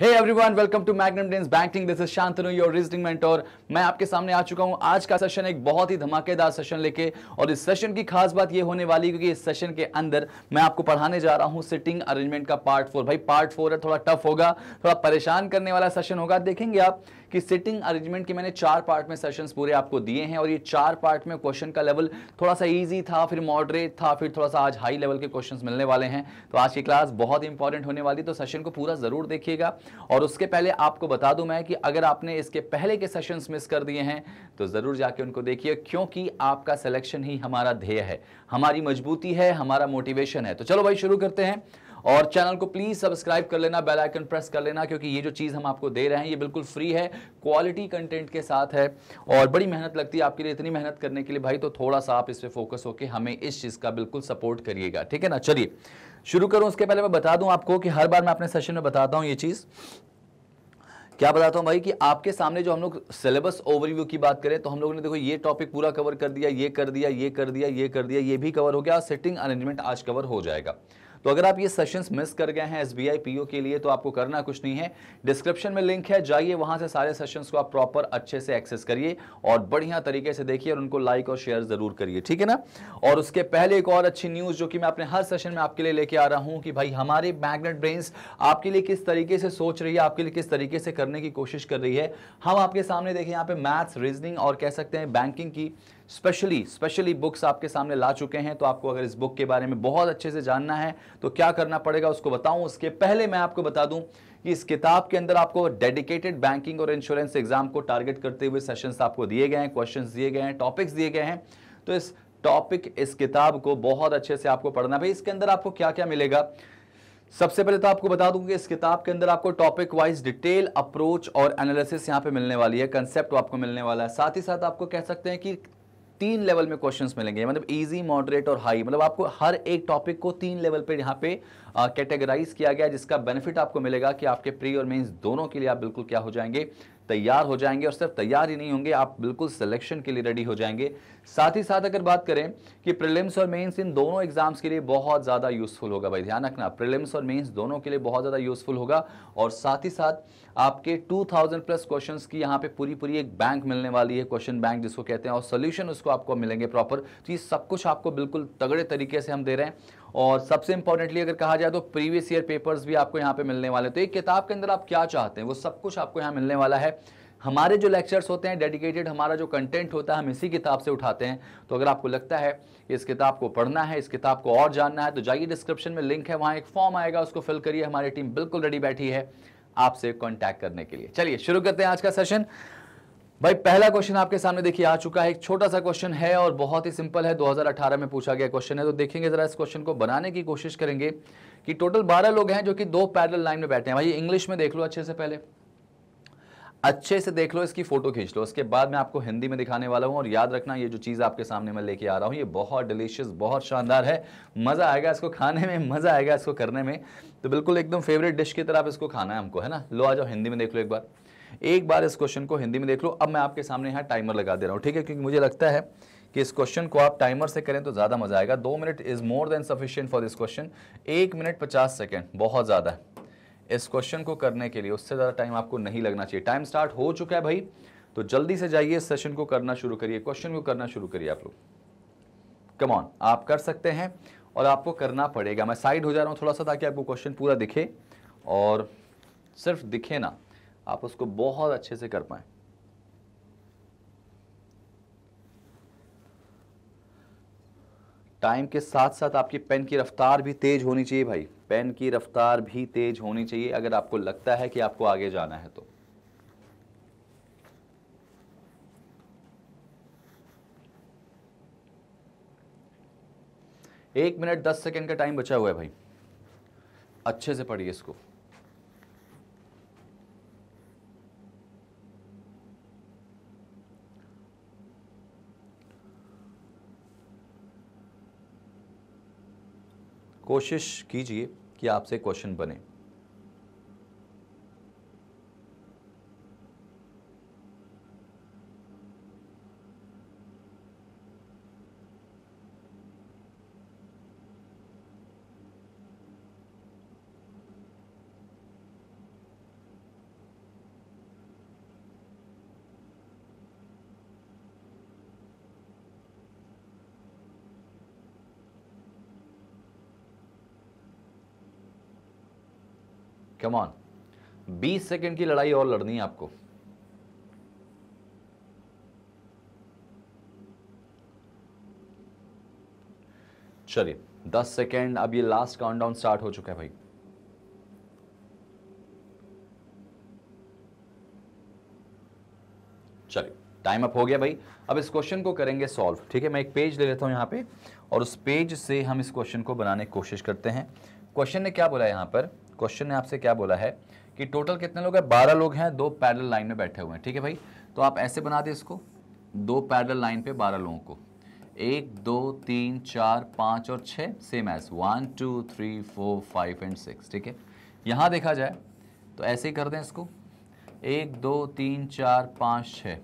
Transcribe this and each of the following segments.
Hey everyone welcome to Magnum dense banking this is Shantanu your reasoning mentor मैं आपके सामने आ चुका हूं आज का सेशन एक बहुत ही धमाकेदार सेशन लेके और इस सेशन की खास बात ये होने वाली क्योंकि इस सेशन के अंदर मैं आपको पढ़ाने जा रहा हूं सिटिंग अरेंजमेंट का पार्ट फोर भाई पार्ट फोर है थोड़ा टफ होगा थोड़ा परेशान करने वाला सेशन होगा देखेंगे आप कि सिटिंग अरेंजमेंट के मैंने चार पार्ट में सेशन पूरे आपको दिए हैं और ये चार पार्ट में क्वेश्चन का लेवल थोड़ा सा ईजी था फिर मॉडरेट था फिर थोड़ा सा आज हाई लेवल के क्वेश्चन मिलने वाले हैं तो आज की क्लास बहुत इंपॉर्टेंट होने वाली तो सेशन को पूरा ज़रूर देखिएगा और उसके पहले आपको बता दूं मैं कि अगर आपने इसके पहले के सेशंस मिस कर दिए हैं तो ज़रूर जाके उनको देखिए क्योंकि आपका सिलेक्शन ही हमारा ध्येय है हमारी मजबूती है हमारा मोटिवेशन है तो चलो भाई शुरू करते हैं और चैनल को प्लीज़ सब्सक्राइब कर लेना बेल आइकन प्रेस कर लेना क्योंकि ये जो चीज़ हम आपको दे रहे हैं ये बिल्कुल फ्री है क्वालिटी कंटेंट के साथ है और बड़ी मेहनत लगती है आपके लिए इतनी मेहनत करने के लिए भाई तो थोड़ा सा आप इस पर फोकस होकर हमें इस चीज़ का बिल्कुल सपोर्ट करिएगा ठीक है ना चलिए शुरू करूँ उसके पहले मैं बता दूँ आपको कि हर बार मैं अपने सेशन में बताता हूँ ये चीज़ क्या बताता हूँ भाई कि आपके सामने जो हम लोग सिलेबस ओवरव्यू की बात करें तो हम लोगों ने देखो ये टॉपिक पूरा कवर कर दिया ये कर दिया ये कर दिया ये कर दिया ये भी कवर हो गया और सिटिंग अरेंजमेंट आज कवर हो जाएगा तो अगर आप ये सेशंस मिस कर गए हैं एस बी के लिए तो आपको करना कुछ नहीं है डिस्क्रिप्शन में लिंक है जाइए वहां से सारे सेशंस को आप प्रॉपर अच्छे से एक्सेस करिए और बढ़िया तरीके से देखिए और उनको लाइक और शेयर ज़रूर करिए ठीक है ना और उसके पहले एक और अच्छी न्यूज़ जो कि मैं अपने हर सेशन में आपके लिए लेके आ रहा हूं कि भाई हमारे मैग्नेट ब्रेन्स आपके लिए किस तरीके से सोच रही है आपके लिए किस तरीके से करने की कोशिश कर रही है हम आपके सामने देखें यहाँ पे मैथ्स रीजनिंग और कह सकते हैं बैंकिंग की स्पेशली स्पेशली बुक्स आपके सामने ला चुके हैं तो आपको अगर इस बुक के बारे में बहुत अच्छे से जानना है तो क्या करना पड़ेगा उसको बताऊं उसके पहले मैं आपको बता दूं कि इस किताब के अंदर आपको डेडिकेटेड बैंकिंग और इंश्योरेंस एग्जाम को टारगेट करते हुए सेशंस आपको दिए गए हैं क्वेश्चन दिए गए हैं टॉपिक्स दिए गए हैं तो इस टॉपिक इस किताब को बहुत अच्छे से आपको पढ़ना भाई इसके अंदर आपको क्या क्या मिलेगा सबसे पहले तो आपको बता दूंगी इस किताब के अंदर आपको टॉपिक वाइज डिटेल अप्रोच और एनालिसिस यहाँ पे मिलने वाली है कंसेप्ट आपको मिलने वाला है साथ ही साथ आपको कह सकते हैं कि तीन लेवल में क्वेश्चंस मिलेंगे मतलब इजी मॉडरेट और हाई मतलब आपको हर एक टॉपिक को तीन लेवल पर यहाँ पे कैटेगराइज किया गया जिसका बेनिफिट आपको मिलेगा कि आपके प्री और मेंस दोनों के लिए आप बिल्कुल क्या हो जाएंगे तैयार हो जाएंगे और सिर्फ तैयार ही नहीं होंगे आप बिल्कुल सिलेक्शन के लिए रेडी हो जाएंगे साथ ही साथ अगर बात करें कि प्रिलिम्स और मेंस इन दोनों एग्जाम्स के लिए बहुत ज़्यादा यूज़फुल होगा भाई ध्यान रखना प्रिलिम्स और मेंस दोनों के लिए बहुत ज़्यादा यूज़फुल होगा और साथ ही साथ आपके 2000 प्लस क्वेश्चन की यहाँ पे पूरी पूरी एक बैंक मिलने वाली है क्वेश्चन बैंक जिसको कहते हैं और सोल्यूशन उसको आपको मिलेंगे प्रॉपर तो ये सब कुछ आपको बिल्कुल तगड़े तरीके से हम दे रहे हैं और सबसे इंपॉर्टेंटली अगर कहा जाए तो प्रीवियस ईयर पेपर्स भी आपको यहाँ पे मिलने वाले तो एक किताब के अंदर आप क्या चाहते हैं वो सब कुछ आपको यहाँ मिलने वाला है हमारे जो लेक्चर्स होते हैं डेडिकेटेड हमारा जो कंटेंट होता है हम इसी किताब से उठाते हैं तो अगर आपको लगता है इस किताब को पढ़ना है इस किताब को और जानना है तो जाइए डिस्क्रिप्शन में लिंक है वहाँ एक फॉर्म आएगा उसको फिल करिए हमारी टीम बिल्कुल रेडी बैठी है आपसे कॉन्टैक्ट करने के लिए चलिए शुरू करते हैं आज का सेशन भाई पहला क्वेश्चन आपके सामने देखिए आ चुका है एक छोटा सा क्वेश्चन है और बहुत ही सिंपल है 2018 में पूछा गया क्वेश्चन है तो देखेंगे जरा इस क्वेश्चन को बनाने की कोशिश करेंगे कि टोटल 12 लोग हैं जो कि दो पैरल लाइन में बैठे हैं भाई इंग्लिश में देख लो अच्छे से पहले अच्छे से देख लो इसकी फोटो खींच लो उसके बाद मैं आपको हिंदी में दिखाने वाला हूँ और याद रखना ये जो चीज़ आपके सामने मैं लेके आ रहा हूँ ये बहुत डिलीशियस बहुत शानदार है मज़ा आएगा इसको खाने में मज़ा आएगा इसको करने में तो बिल्कुल एकदम फेवरेट डिश की तरह आप इसको खाना है हमको है ना लो आ जाओ हिंदी में देख लो एक बार एक बार इस क्वेश्चन को हिंदी में देख लो अब मैं आपके सामने यहाँ टाइमर लगा दे रहा हूँ ठीक है क्योंकि मुझे लगता है कि इस क्वेश्चन को आप टाइमर से करें तो ज़्यादा मजा आएगा दो minute is more than sufficient for this question एक मिनट पचास सेकेंड बहुत ज़्यादा है इस क्वेश्चन को करने के लिए उससे ज़्यादा टाइम आपको नहीं लगना चाहिए टाइम स्टार्ट हो चुका है भाई तो जल्दी से जाइए इस सेशन को करना शुरू करिए क्वेश्चन को करना शुरू करिए आप लोग कम ऑन आप कर सकते हैं और आपको करना पड़ेगा मैं साइड हो जा रहा हूँ थोड़ा सा ताकि आपको क्वेश्चन पूरा दिखे और सिर्फ दिखे ना आप उसको बहुत अच्छे से कर पाए टाइम के साथ साथ आपकी पेन की रफ्तार भी तेज़ होनी चाहिए भाई पेन की रफ्तार भी तेज़ होनी चाहिए अगर आपको लगता है कि आपको आगे जाना है तो एक मिनट दस सेकेंड का टाइम बचा हुआ है भाई अच्छे से पढ़िए इसको कोशिश कीजिए कि आपसे क्वेश्चन बने कमॉन 20 सेकंड की लड़ाई और लड़नी है आपको चलिए 10 सेकेंड अब ये लास्ट काउंटडाउन स्टार्ट हो चुका है भाई चलिए टाइम अप हो गया भाई अब इस क्वेश्चन को करेंगे सॉल्व ठीक है मैं एक पेज ले लेता हूं यहां पे और उस पेज से हम इस क्वेश्चन को बनाने की कोशिश करते हैं क्वेश्चन ने क्या बोला यहां पर क्वेश्चन ने आपसे क्या बोला है कि टोटल कितने लोग हैं बारह लोग हैं दो पैरल लाइन में बैठे हुए हैं ठीक है भाई तो आप ऐसे बना दें इसको दो पैरल लाइन पे बारह लोगों को एक दो तीन चार पाँच और छः same S one two three four five and six ठीक है यहाँ देखा जाए तो ऐसे ही कर दें इसको एक दो तीन चार पाँच छः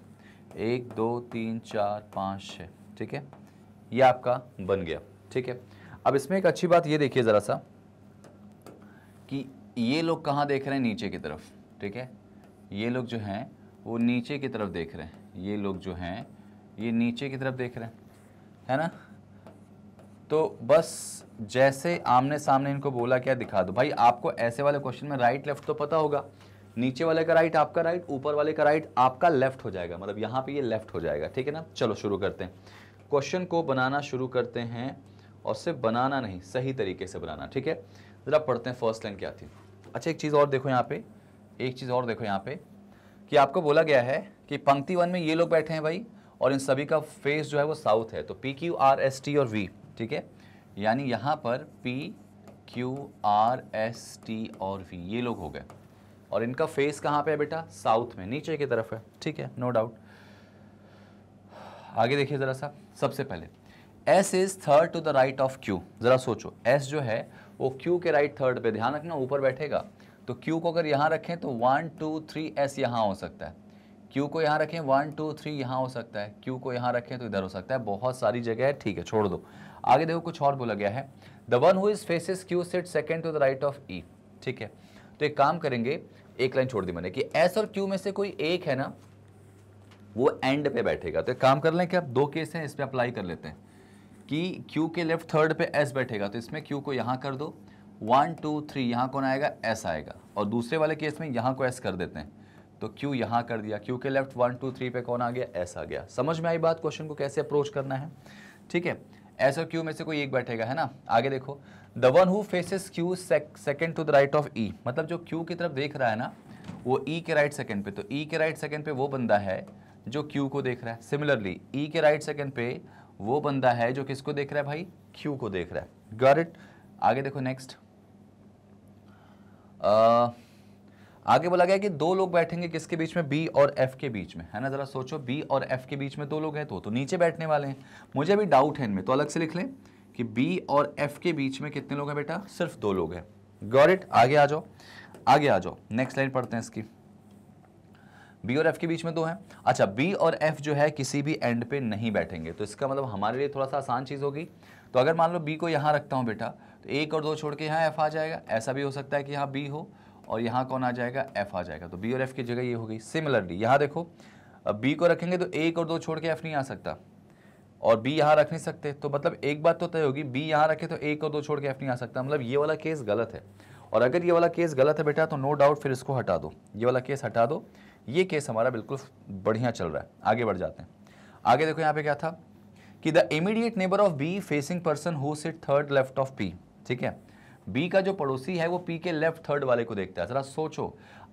एक दो तीन चार पाँच छः ठीक है ये आपका बन गया ठीक है अब इसमें एक अच्छी बात ये देखिए ज़रा सा ये लोग कहाँ देख रहे हैं नीचे की तरफ ठीक है ये लोग जो हैं वो नीचे की तरफ देख रहे हैं ये लोग जो हैं ये नीचे की तरफ देख रहे हैं है ना तो बस जैसे आमने सामने इनको बोला क्या दिखा दो भाई आपको ऐसे वाले क्वेश्चन में राइट लेफ्ट तो पता होगा नीचे वाले का राइट आपका राइट ऊपर वाले का राइट आपका लेफ्ट हो जाएगा मतलब यहाँ पे ये लेफ्ट हो जाएगा ठीक है ना चलो शुरू करते हैं क्वेश्चन को बनाना शुरू करते हैं और सिर्फ बनाना नहीं सही तरीके से बनाना ठीक है ज़रा पढ़ते हैं फर्स्ट लाइन क्या थी अच्छा एक चीज़ और देखो यहाँ पे एक चीज़ और देखो यहाँ पे कि आपको बोला गया है कि पंक्ति वन में ये लोग बैठे हैं भाई और इन सभी का फेस जो है वो साउथ है तो P Q R S T और वी ठीक है यानी यहाँ पर P Q R S T और वी ये लोग हो गए और इनका फेस कहाँ पे है बेटा साउथ में नीचे की तरफ है ठीक है नो डाउट आगे देखिए ज़रा सा सबसे पहले S is third to the right of Q ज़रा सोचो एस जो है वो क्यू के राइट थर्ड पे ध्यान रखना ऊपर बैठेगा तो क्यू को अगर यहाँ रखें तो वन टू थ्री एस यहाँ हो सकता है क्यू को यहाँ रखें वन टू थ्री यहाँ हो सकता है क्यू को यहाँ रखें तो इधर हो सकता है बहुत सारी जगह है ठीक है छोड़ दो आगे देखो कुछ और बोला गया है the one who is faces Q set second to the right of E ठीक है तो एक काम करेंगे एक लाइन छोड़ दी मैंने कि एस और क्यू में से कोई एक है ना वो एंड पे बैठेगा तो एक काम कर लें कि आप दो केस हैं इस पर अप्लाई कर लेते हैं कि Q के लेफ्ट थर्ड पे S बैठेगा तो इसमें Q को यहाँ कर दो वन टू थ्री यहाँ कौन आएगा S आएगा और दूसरे वाले केस में यहाँ को S कर देते हैं तो Q यहाँ कर दिया Q के लेफ्ट वन टू थ्री पे कौन आ गया S आ गया समझ में आई बात क्वेश्चन को कैसे अप्रोच करना है ठीक है S और Q में से कोई एक बैठेगा है ना आगे देखो the one who faces Q second to the right of E मतलब जो क्यू की तरफ देख रहा है ना वो E के राइट सेकेंड पे तो E के राइट सेकेंड पे वो बंदा है जो क्यू को देख रहा है सिमिलरली E के राइट सेकेंड पे वो बंदा है जो किसको देख रहा है भाई क्यू को देख रहा है गॉट इट आगे देखो नेक्स्ट आगे बोला गया कि दो लोग बैठेंगे किसके बीच में बी और एफ के बीच में है ना जरा सोचो बी और एफ के बीच में दो लोग हैं तो तो नीचे बैठने वाले हैं मुझे अभी डाउट है इनमें तो अलग से लिख लें कि बी और एफ के बीच में कितने लोग हैं बेटा सिर्फ दो लोग हैं गॉट इट आगे आ जाओ आगे आ जाओ नेक्स्ट लाइन पढ़ते हैं इसकी बी और एफ के बीच में दो हैं अच्छा बी और एफ जो है किसी भी एंड पे नहीं बैठेंगे तो इसका मतलब हमारे लिए थोड़ा सा आसान चीज़ होगी तो अगर मान लो बी को यहाँ रखता हूँ बेटा तो एक और दो छोड़ के यहाँ एफ आ जाएगा ऐसा भी हो सकता है कि यहाँ बी हो और यहाँ कौन आ जाएगा एफ आ जाएगा तो बी और एफ की जगह ये हो गई सिमिलरली यहाँ देखो अब बी को रखेंगे तो एक और दो छोड़ के एफ नहीं आ सकता और बी यहाँ रख नहीं सकते तो मतलब एक बात तो तय होगी बी यहाँ रखे तो एक और दो छोड़ के एफ नहीं आ सकता मतलब ये वाला केस गलत है और अगर ये वाला केस गलत है बेटा तो नो डाउट फिर इसको हटा दो ये वाला केस हटा दो ये केस हमारा बिल्कुल बढ़िया चल रहा है आगे बढ़ जाते हैं आगे देखो यहाँ पे क्या था कि the immediate neighbour of B facing person हो से थर्ड लेफ्ट ऑफ पी ठीक है बी का जो पड़ोसी है वो पी के लेफ्ट थर्ड वाले को देखता है जरा सोचो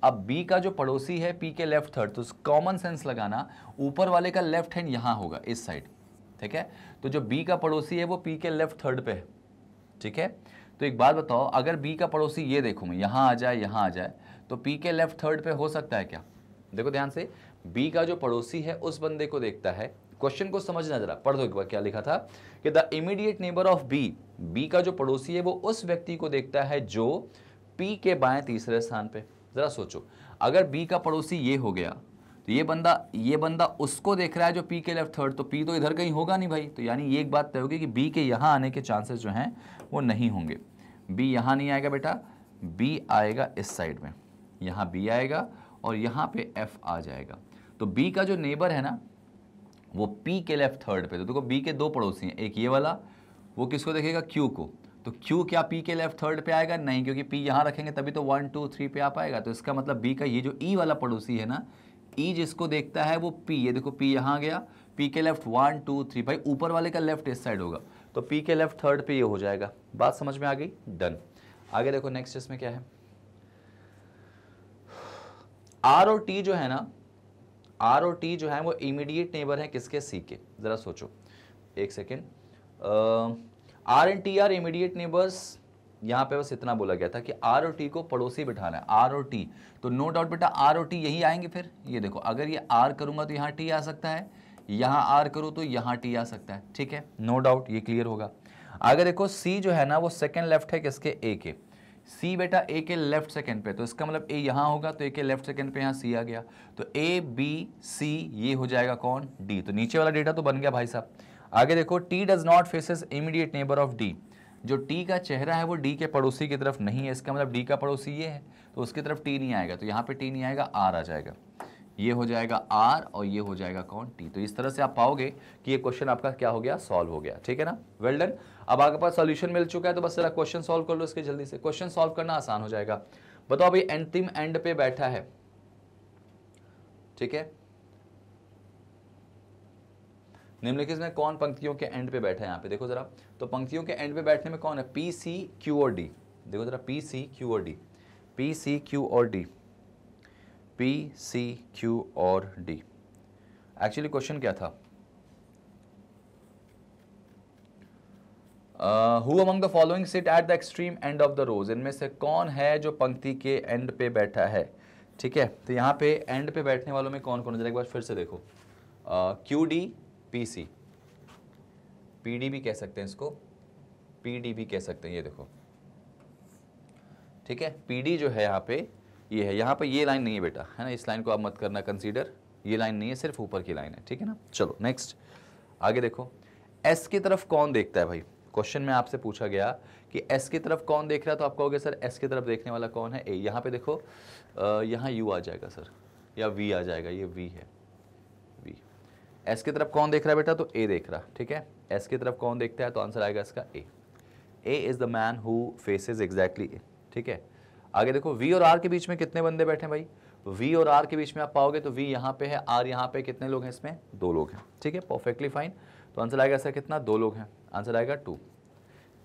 अब बी का जो पड़ोसी है पी के लेफ्ट थर्ड तो कॉमन सेंस लगाना ऊपर वाले का लेफ्ट हैंड यहाँ होगा इस साइड ठीक है तो जो बी का पड़ोसी है वो पी के लेफ्ट थर्ड पे है ठीक है तो एक बात बताओ अगर बी का पड़ोसी ये देखूँ मैं यहाँ आ जाए यहाँ आ जाए तो पी के लेफ्ट थर्ड पे हो सकता है क्या देखो ध्यान से बी का जो पड़ोसी है उस बंदे को देखता है क्वेश्चन को समझना जरा पढ़ दो एक बार क्या लिखा था कि the immediate neighbour of B B का जो पड़ोसी है वो उस व्यक्ति को देखता है जो पी के बाएं तीसरे स्थान पे जरा सोचो अगर बी का पड़ोसी ये हो गया तो ये बंदा ये बंदा उसको देख रहा है जो पी के लेफ्ट थर्ड तो पी तो इधर कहीं होगा नहीं भाई तो यानी ये एक बात तय होगी कि बी के यहाँ आने के चांसेस जो हैं वो नहीं होंगे बी यहाँ नहीं आएगा बेटा बी आएगा इस साइड में यहाँ बी आएगा और यहाँ पे एफ आ जाएगा तो बी का जो नेबर है ना वो पी के लेफ्ट थर्ड पे तो देखो बी के दो पड़ोसी हैं एक ये वाला वो किसको देखेगा क्यू को तो क्यू क्या पी के लेफ्ट थर्ड पे आएगा नहीं क्योंकि पी यहाँ रखेंगे तभी तो वन टू थ्री पे आ पाएगा तो इसका मतलब बी का ये जो ई e वाला पड़ोसी है ना ई e जिसको देखता है वो पी ये देखो पी यहाँ गया पी के लेफ्ट वन टू थ्री भाई ऊपर वाले का लेफ्ट इस साइड होगा तो पी के लेफ्ट थर्ड पे ये हो जाएगा बात समझ में आ गई डन आगे देखो नेक्स्ट इसमें क्या है आर और टी जो है ना आर और टी जो है वो इमीडिएट नेबर है किसके सी के ज़रा सोचो एक second R and T are immediate neighbours यहां पे बस इतना बोला गया था कि आर और टी को पड़ोसी बिठाना है आर और टी तो नो डाउट बेटा आर और टी यही आएंगे फिर ये देखो अगर ये आर करूंगा तो यहां टी आ सकता है यहां आर करो तो यहां टी आ सकता है ठीक है नो डाउट ये क्लियर होगा आगे देखो सी जो है ना वो सेकेंड लेफ्ट है किसके ए के सी बेटा ए के लेफ्ट सेकेंड पे तो इसका मतलब ए यहाँ होगा तो ए के लेफ्ट सेकेंड पे यहाँ सी आ गया तो ए बी सी ये हो जाएगा कौन डी तो नीचे वाला डेटा तो बन गया भाई साहब आगे देखो T does not faces immediate neighbour of D जो टी का चेहरा है वो डी के पड़ोसी की तरफ नहीं है इसका मतलब डी का पड़ोसी ये है तो उसकी तरफ टी नहीं आएगा तो यहाँ पर टी नहीं आएगा आर आ जाएगा ये हो जाएगा आर और ये हो जाएगा कौन टी तो इस तरह से आप पाओगे कि ये क्वेश्चन आपका क्या हो गया सॉल्व हो गया ठीक है ना वेल्डन well अब आपके पास सोल्यूशन मिल चुका है तो बस जरा क्वेश्चन सोल्व कर लो इसके जल्दी से क्वेश्चन सोल्व करना आसान हो जाएगा बताओ अभी अंतिम एंड पे बैठा है ठीक है निम्नलिखित में कौन पंक्तियों के एंड पे बैठा है यहाँ पे देखो जरा तो पंक्तियों के एंड पे बैठने में कौन है पी सी क्यू और डी देखो जरा पी सी क्यू और डी पी सी क्यू और डी पी सी क्यू और डी एक्चुअली क्वेश्चन क्या था who among the following sit at the extreme end of the rows इनमें से कौन है जो पंक्ति के एंड पे बैठा है ठीक है तो यहाँ पे एंड पे बैठने वालों में कौन कौन हो एक बार फिर से देखो Q D P C P D भी कह सकते हैं इसको पी डी भी कह सकते हैं ये देखो ठीक है पी डी जो है यहाँ पे ये है यहाँ पे ये लाइन नहीं है बेटा है ना इस लाइन को आप मत करना कंसीडर ये लाइन नहीं है सिर्फ ऊपर की लाइन है ठीक है ना चलो नेक्स्ट आगे देखो एस की तरफ कौन देखता है भाई क्वेश्चन में आपसे पूछा गया कि एस की तरफ कौन देख रहा है तो आप कहोगे सर एस की तरफ देखने वाला कौन है ए यहाँ पे देखो यहाँ यू आ जाएगा सर या वी आ जाएगा ये वी है वी एस की तरफ कौन देख रहा है बेटा तो ए देख रहा ठीक है एस की तरफ कौन देखता है तो आंसर आएगा इसका A A is the man who faces exactly A ठीक है आगे देखो वी और आर के बीच में कितने बंदे बैठे हैं भाई V और R के बीच में आप पाओगे तो V यहाँ पे है R यहाँ पे कितने लोग हैं इसमें दो लोग हैं ठीक है परफेक्टली फाइन तो आंसर आएगा ऐसा कितना दो लोग हैं आंसर आएगा टू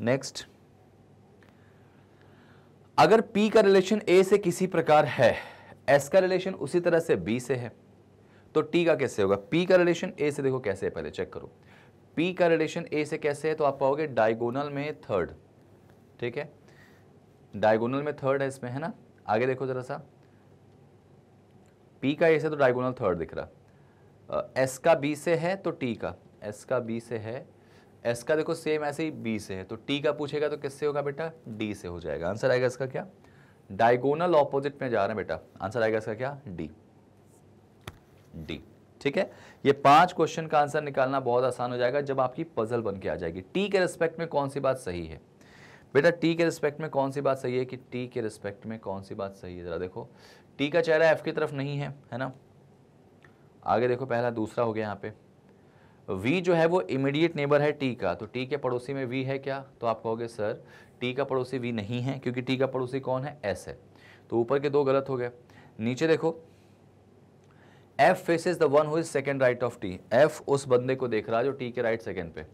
नेक्स्ट अगर P का रिलेशन A से किसी प्रकार है S का रिलेशन उसी तरह से B से है तो T का कैसे होगा P का रिलेशन A से देखो कैसे है पहले चेक करो P का रिलेशन A से कैसे है तो आप पाओगे डायगोनल में थर्ड ठीक है डायगोनल में थर्ड है इसमें है ना आगे देखो ज़रा सा P का A से तो डायगोनल थर्ड दिख रहा एस का बी से है तो टी का एस का बी से है एस का देखो सेम ऐसे ही बी से है तो टी का पूछेगा तो किससे होगा बेटा डी से हो जाएगा आंसर आएगा इसका क्या डायगोनल ऑपोजिट में जा रहे हैं बेटा आंसर आएगा इसका क्या डी डी ठीक है ये पांच क्वेश्चन का आंसर निकालना बहुत आसान हो जाएगा जब आपकी पजल बन के आ जाएगी टी के रिस्पेक्ट में कौन सी बात सही है बेटा टी के रिस्पेक्ट में कौन सी बात सही है कि टी के रिस्पेक्ट में कौन सी बात सही है ज़रा देखो टी का चेहरा एफ की तरफ नहीं है है ना आगे देखो पहला दूसरा हो गया यहाँ पे वी जो है वो इमीडिएट नेबर है टी का तो टी के पड़ोसी में वी है क्या तो आप कहोगे सर टी का पड़ोसी वी नहीं है क्योंकि टी का पड़ोसी कौन है एस है तो ऊपर के दो गलत हो गए नीचे देखो F faces the one who is second right of T F उस बंदे को देख रहा है जो टी के राइट सेकेंड पे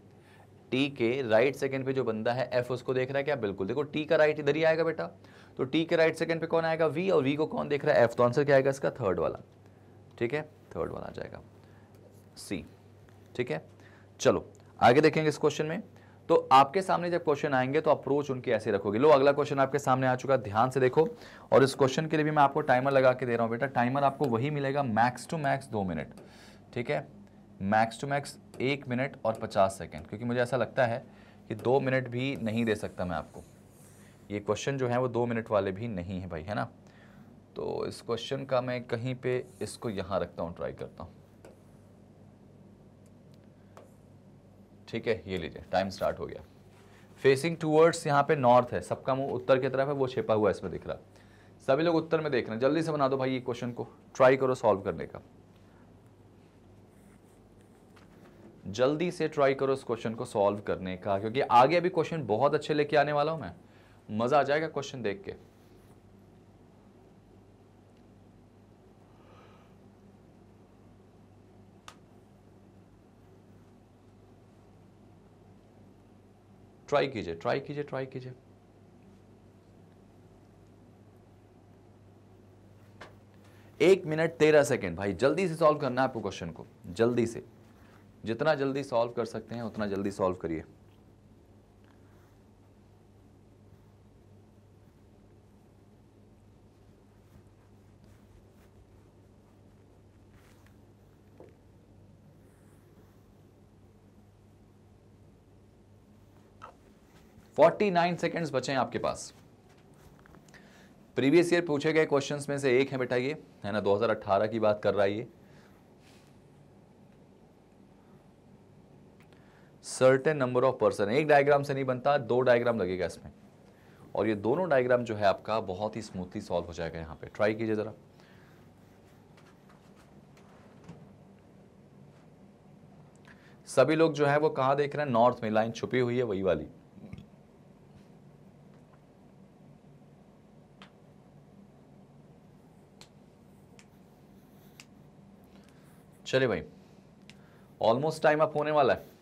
टी के राइट सेकेंड पे जो बंदा है एफ उसको देख रहा है क्या बिल्कुल देखो टी का राइट इधर ही आएगा बेटा तो टी के राइट सेकेंड पे कौन आएगा वी और वी को कौन देख रहा है एफ तो आंसर क्या आएगा इसका थर्ड वाला ठीक है थर्ड वाला आ जाएगा सी ठीक है चलो आगे देखेंगे इस क्वेश्चन में तो आपके सामने जब क्वेश्चन आएंगे तो अप्रोच उनके ऐसे रखोगे लो अगला क्वेश्चन आपके सामने आ चुका ध्यान से देखो और इस क्वेश्चन के लिए भी मैं आपको टाइमर लगा के दे रहा हूँ बेटा टाइमर आपको वही मिलेगा मैक्स टू मैक्स दो मिनट ठीक है मैक्स टू मैक्स एक मिनट और पचास सेकेंड क्योंकि मुझे ऐसा लगता है कि दो मिनट भी नहीं दे सकता मैं आपको ये क्वेश्चन जो है वो दो मिनट वाले भी नहीं है भाई है ना तो इस क्वेश्चन का मैं कहीं पे इसको यहाँ रखता हूँ ट्राई करता हूँ ठीक है ये लीजिए टाइम स्टार्ट हो गया फेसिंग टूवर्ड्स यहाँ पे नॉर्थ है सबका मुंह उत्तर की तरफ है वो छिपा हुआ है इसमें दिख रहा सभी लोग उत्तर में देख रहे हैं जल्दी से बना दो भाई ये क्वेश्चन को ट्राई करो सॉल्व करने का जल्दी से ट्राई करो इस क्वेश्चन को सॉल्व करने का क्योंकि आगे अभी क्वेश्चन बहुत अच्छे लेके आने वाला हूँ मैं मज़ा आ जाएगा क्वेश्चन देख के ट्राई कीजिए ट्राई कीजिए ट्राई कीजिए एक मिनट तेरह सेकेंड भाई जल्दी से सॉल्व करना है आपको क्वेश्चन को जल्दी से जितना जल्दी सॉल्व कर सकते हैं उतना जल्दी सॉल्व करिए 49 सेकंड्स बचे हैं आपके पास प्रीवियस ईयर पूछे गए क्वेश्चंस में से एक है बेटा ये है ना 2018 की बात कर रहा है ये सर्टेन नंबर ऑफ पर्सन एक डायग्राम से नहीं बनता दो डायग्राम लगेगा इसमें और ये दोनों डायग्राम जो है आपका बहुत ही स्मूथली सॉल्व हो जाएगा यहां पे ट्राई कीजिए ज़रा सभी लोग जो है वो कहां देख रहे हैं नॉर्थ में लाइन छुपी हुई है वही वाली चलिए भाई ऑलमोस्ट टाइम अप होने वाला है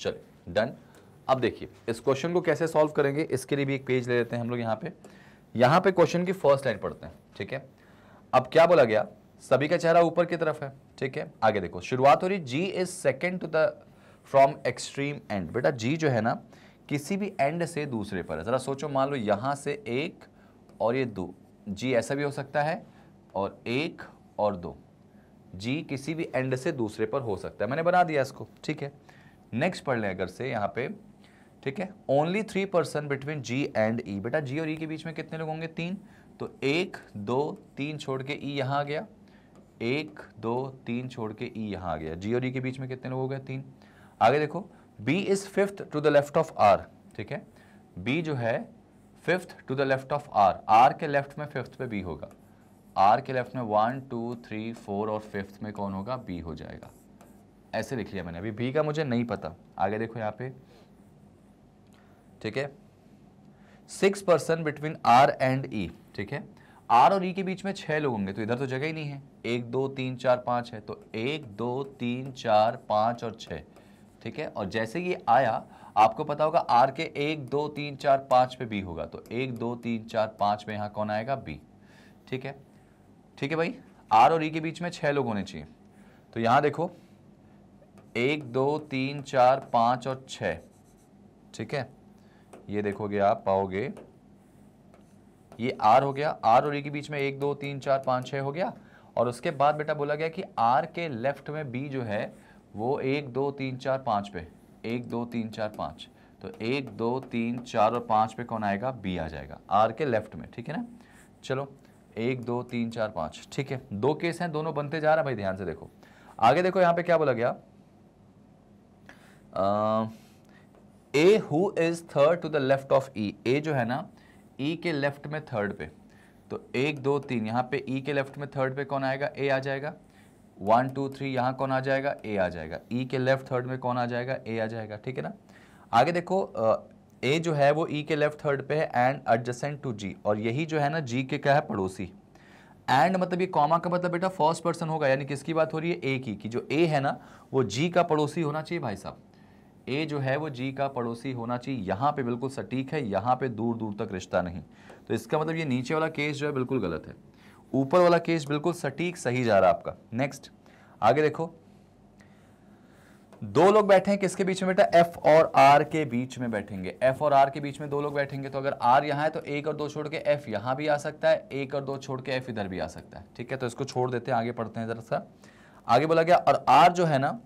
चलिए डन अब देखिए इस क्वेश्चन को कैसे सॉल्व करेंगे इसके लिए भी एक पेज ले लेते हैं हम लोग यहां पे यहां पे क्वेश्चन की फर्स्ट लाइन पढ़ते हैं ठीक है अब क्या बोला गया सभी का चेहरा ऊपर की तरफ है ठीक है आगे देखो शुरुआत हो रही G is second to the from extreme end बेटा जी जो है ना किसी भी एंड से दूसरे पर ज़रा सोचो मान लो यहाँ से एक और ये दो जी ऐसा भी हो सकता है और एक और दो जी किसी भी एंड से दूसरे पर हो सकता है मैंने बना दिया इसको ठीक है नेक्स्ट पढ़ लें अगर से यहाँ पे ठीक है only three person between G and E बेटा जी और ई e के बीच में कितने लोग होंगे तीन तो एक दो तीन छोड़ के ई e यहाँ आ गया एक दो तीन छोड़ के ई e यहाँ आ गया जी और ई e के बीच में कितने लोग हो गए तीन आगे देखो B is fifth to the left of R ठीक है बी जो है fifth to the left of R R के लेफ्ट में फिफ्थ पे बी होगा आर के लेफ्ट में वन टू थ्री फोर और फिफ्थ में कौन होगा बी हो जाएगा ऐसे लिख लिया मैंने अभी बी का मुझे नहीं पता आगे देखो यहाँ पे ठीक है six person between R and E ठीक है आर और ई e के बीच में छः लोग होंगे तो इधर तो जगह ही नहीं है एक दो तीन चार पाँच है तो एक दो तीन चार पाँच और छः ठीक है और जैसे ये आया आपको पता होगा आर के एक दो तीन चार पाँच पे बी होगा तो एक दो तीन चार पाँच में यहाँ कौन आएगा बी ठीक है ठीक है भाई आर और ई e के बीच में छः लोग होने चाहिए तो यहाँ देखो एक दो तीन चार पाँच और छ ठीक है ये देखोगे आप पाओगे ये आर हो गया आर और ई e के बीच में एक दो तीन चार पाँच छः हो गया और उसके बाद बेटा बोला गया कि आर के लेफ्ट में बी जो है वो एक दो तीन चार पाँच पे एक दो तीन चार पाँच तो एक दो तीन चार और पाँच पे कौन आएगा बी आ जाएगा आर के लेफ्ट में ठीक है ना चलो एक दो तीन चार पाँच ठीक है दो केस हैं दोनों बनते जा रहे हैं भाई ध्यान से देखो आगे देखो यहाँ पे क्या बोला गया A who is third to the left of E A जो है ना ई e के लेफ्ट में थर्ड पे तो एक दो तीन यहाँ पे ई e के लेफ्ट में थर्ड पे कौन आएगा ए आ जाएगा वन टू थ्री यहाँ कौन आ जाएगा ए आ जाएगा ई e के लेफ्ट थर्ड में कौन आ जाएगा ए आ जाएगा ठीक है ना आगे देखो ए जो है वो ई e के लेफ्ट थर्ड पे है एंड एडजसेंट टू जी और यही जो है ना जी के क्या है पड़ोसी एंड मतलब ये कॉमा का मतलब बेटा फर्स्ट पर्सन होगा यानी किसकी बात हो रही है ए की कि जो ए है ना वो जी का पड़ोसी होना चाहिए भाई साहब ए जो है वो जी का पड़ोसी होना चाहिए यहाँ पे बिल्कुल सटीक है यहाँ पे दूर दूर तक रिश्ता नहीं तो इसका मतलब ये नीचे वाला केस जो है बिल्कुल गलत है ऊपर वाला केस बिल्कुल सटीक सही जा रहा है आपका नेक्स्ट आगे देखो दो लोग बैठे हैं किसके बीच में बेटा एफ और आर के बीच में बैठेंगे F और R के बीच में दो लोग बैठेंगे तो अगर R यहाँ है तो एक और दो छोड़ के एफ यहाँ भी आ सकता है एक और दो छोड़ के एफ इधर भी आ सकता है ठीक है तो इसको छोड़ देते हैं आगे पढ़ते हैं जरा सा आगे बोला गया और आर जो है ना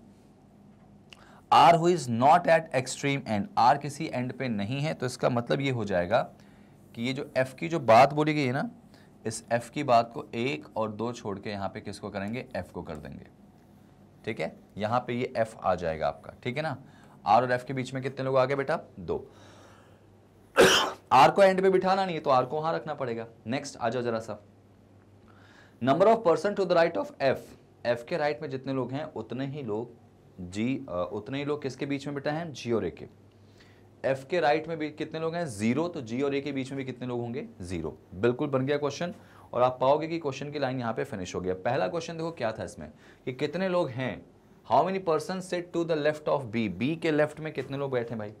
R who is not at extreme end R किसी एंड पे नहीं है तो इसका मतलब ये हो जाएगा कि ये जो एफ की जो बात बोली गई है ना इस एफ की बात को एक और दो छोड़ के यहाँ पे किसको करेंगे एफ को कर देंगे ठीक है यहाँ पे ये एफ आ जाएगा आपका ठीक है ना आर और एफ के बीच में कितने लोग आ गए बेटा दो आर को एंड पे बिठाना नहीं है तो आर को वहां रखना पड़ेगा नेक्स्ट आ जाओ जरा सा number of person to the right of F F के राइट में जितने लोग हैं उतने ही लोग जी उतने ही लोग किसके बीच में बेटा हैं जियोरे के एफ के राइट में भी कितने लोग हैं जीरो तो जी और ए के बीच में भी कितने लोग होंगे जीरो बिल्कुल बन गया क्वेश्चन और आप पाओगे कि क्वेश्चन की लाइन यहाँ पे फिनिश हो गया पहला क्वेश्चन देखो क्या था इसमें कि कितने लोग हैं how many person sit to the left of B B के लेफ्ट में कितने लोग बैठे भाई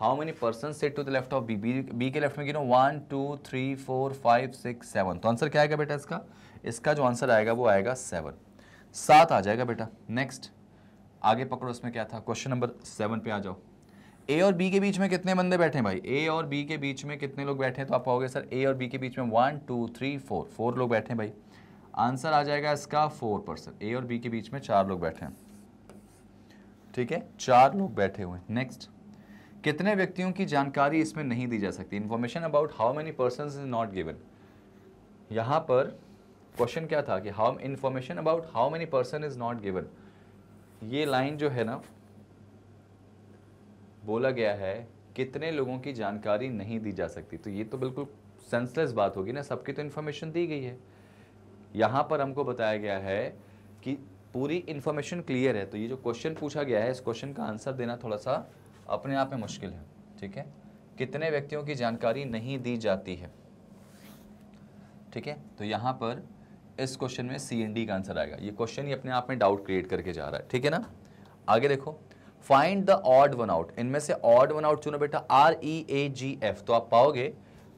how many person sit to the left of B B के लेफ्ट में गिनो one two three four five six seven तो आंसर क्या आएगा बेटा इसका इसका जो आंसर आएगा वो आएगा सेवन सात आ जाएगा बेटा नेक्स्ट आगे पकड़ो इसमें क्या था क्वेश्चन नंबर सेवन पे आ जाओ ए और बी के बीच में कितने बंदे बैठे हैं भाई ए और बी के बीच में कितने लोग बैठे हैं तो आप कहोगे सर ए और बी के बीच में one two three four four लोग बैठे हैं भाई आंसर आ जाएगा इसका फोर परसेंट ए और बी के बीच में चार लोग बैठे हैं ठीक है चार लोग बैठे हुए हैं नेक्स्ट कितने व्यक्तियों की जानकारी इसमें नहीं दी जा सकती information about how many person is not given यहाँ पर क्वेश्चन क्या था कि how information about how many person is not given ये लाइन जो है ना बोला गया है कितने लोगों की जानकारी नहीं दी जा सकती तो ये तो बिल्कुल सेंसलेस बात होगी ना सबकी तो इन्फॉर्मेशन दी गई है यहाँ पर हमको बताया गया है कि पूरी इन्फॉर्मेशन क्लियर है तो ये जो क्वेश्चन पूछा गया है इस क्वेश्चन का आंसर देना थोड़ा सा अपने आप में मुश्किल है ठीक है कितने व्यक्तियों की जानकारी नहीं दी जाती है ठीक है तो यहाँ पर इस क्वेश्चन में सी एन डी का आंसर आएगा ये क्वेश्चन ही अपने आप में डाउट क्रिएट करके जा रहा है ठीक है ना आगे देखो find the odd one out इनमें से ऑड वन आउट चुनो बेटा आर ई ए जी एफ तो आप पाओगे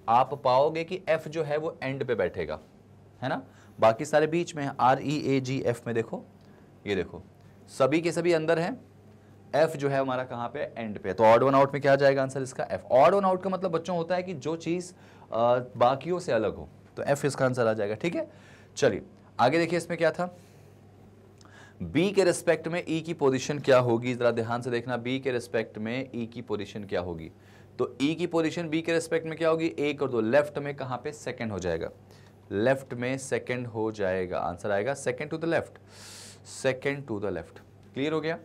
आप पाओगे कि एफ जो है वो एंड पे बैठेगा है ना बाकी सारे बीच में आर ई ए जी एफ में देखो ये देखो सभी के सभी अंदर हैं एफ जो है हमारा कहाँ पे एंड पे तो ऑड वन आउट में क्या जाएगा आंसर इसका एफ ऑड वन आउट का मतलब बच्चों होता है कि जो चीज़ बाकियों से अलग हो तो एफ इसका आंसर आ जाएगा ठीक है चलिए आगे देखिए इसमें क्या था बी के रिस्पेक्ट में ई e की पोजीशन क्या होगी ज़रा ध्यान से देखना बी के रिस्पेक्ट में ई e की पोजीशन क्या होगी तो ई e की पोजीशन बी के रिस्पेक्ट में क्या होगी एक और दो लेफ्ट में कहां पे सेकंड हो जाएगा लेफ्ट में सेकंड हो जाएगा आंसर आएगा second to the left second to the left clear हो गया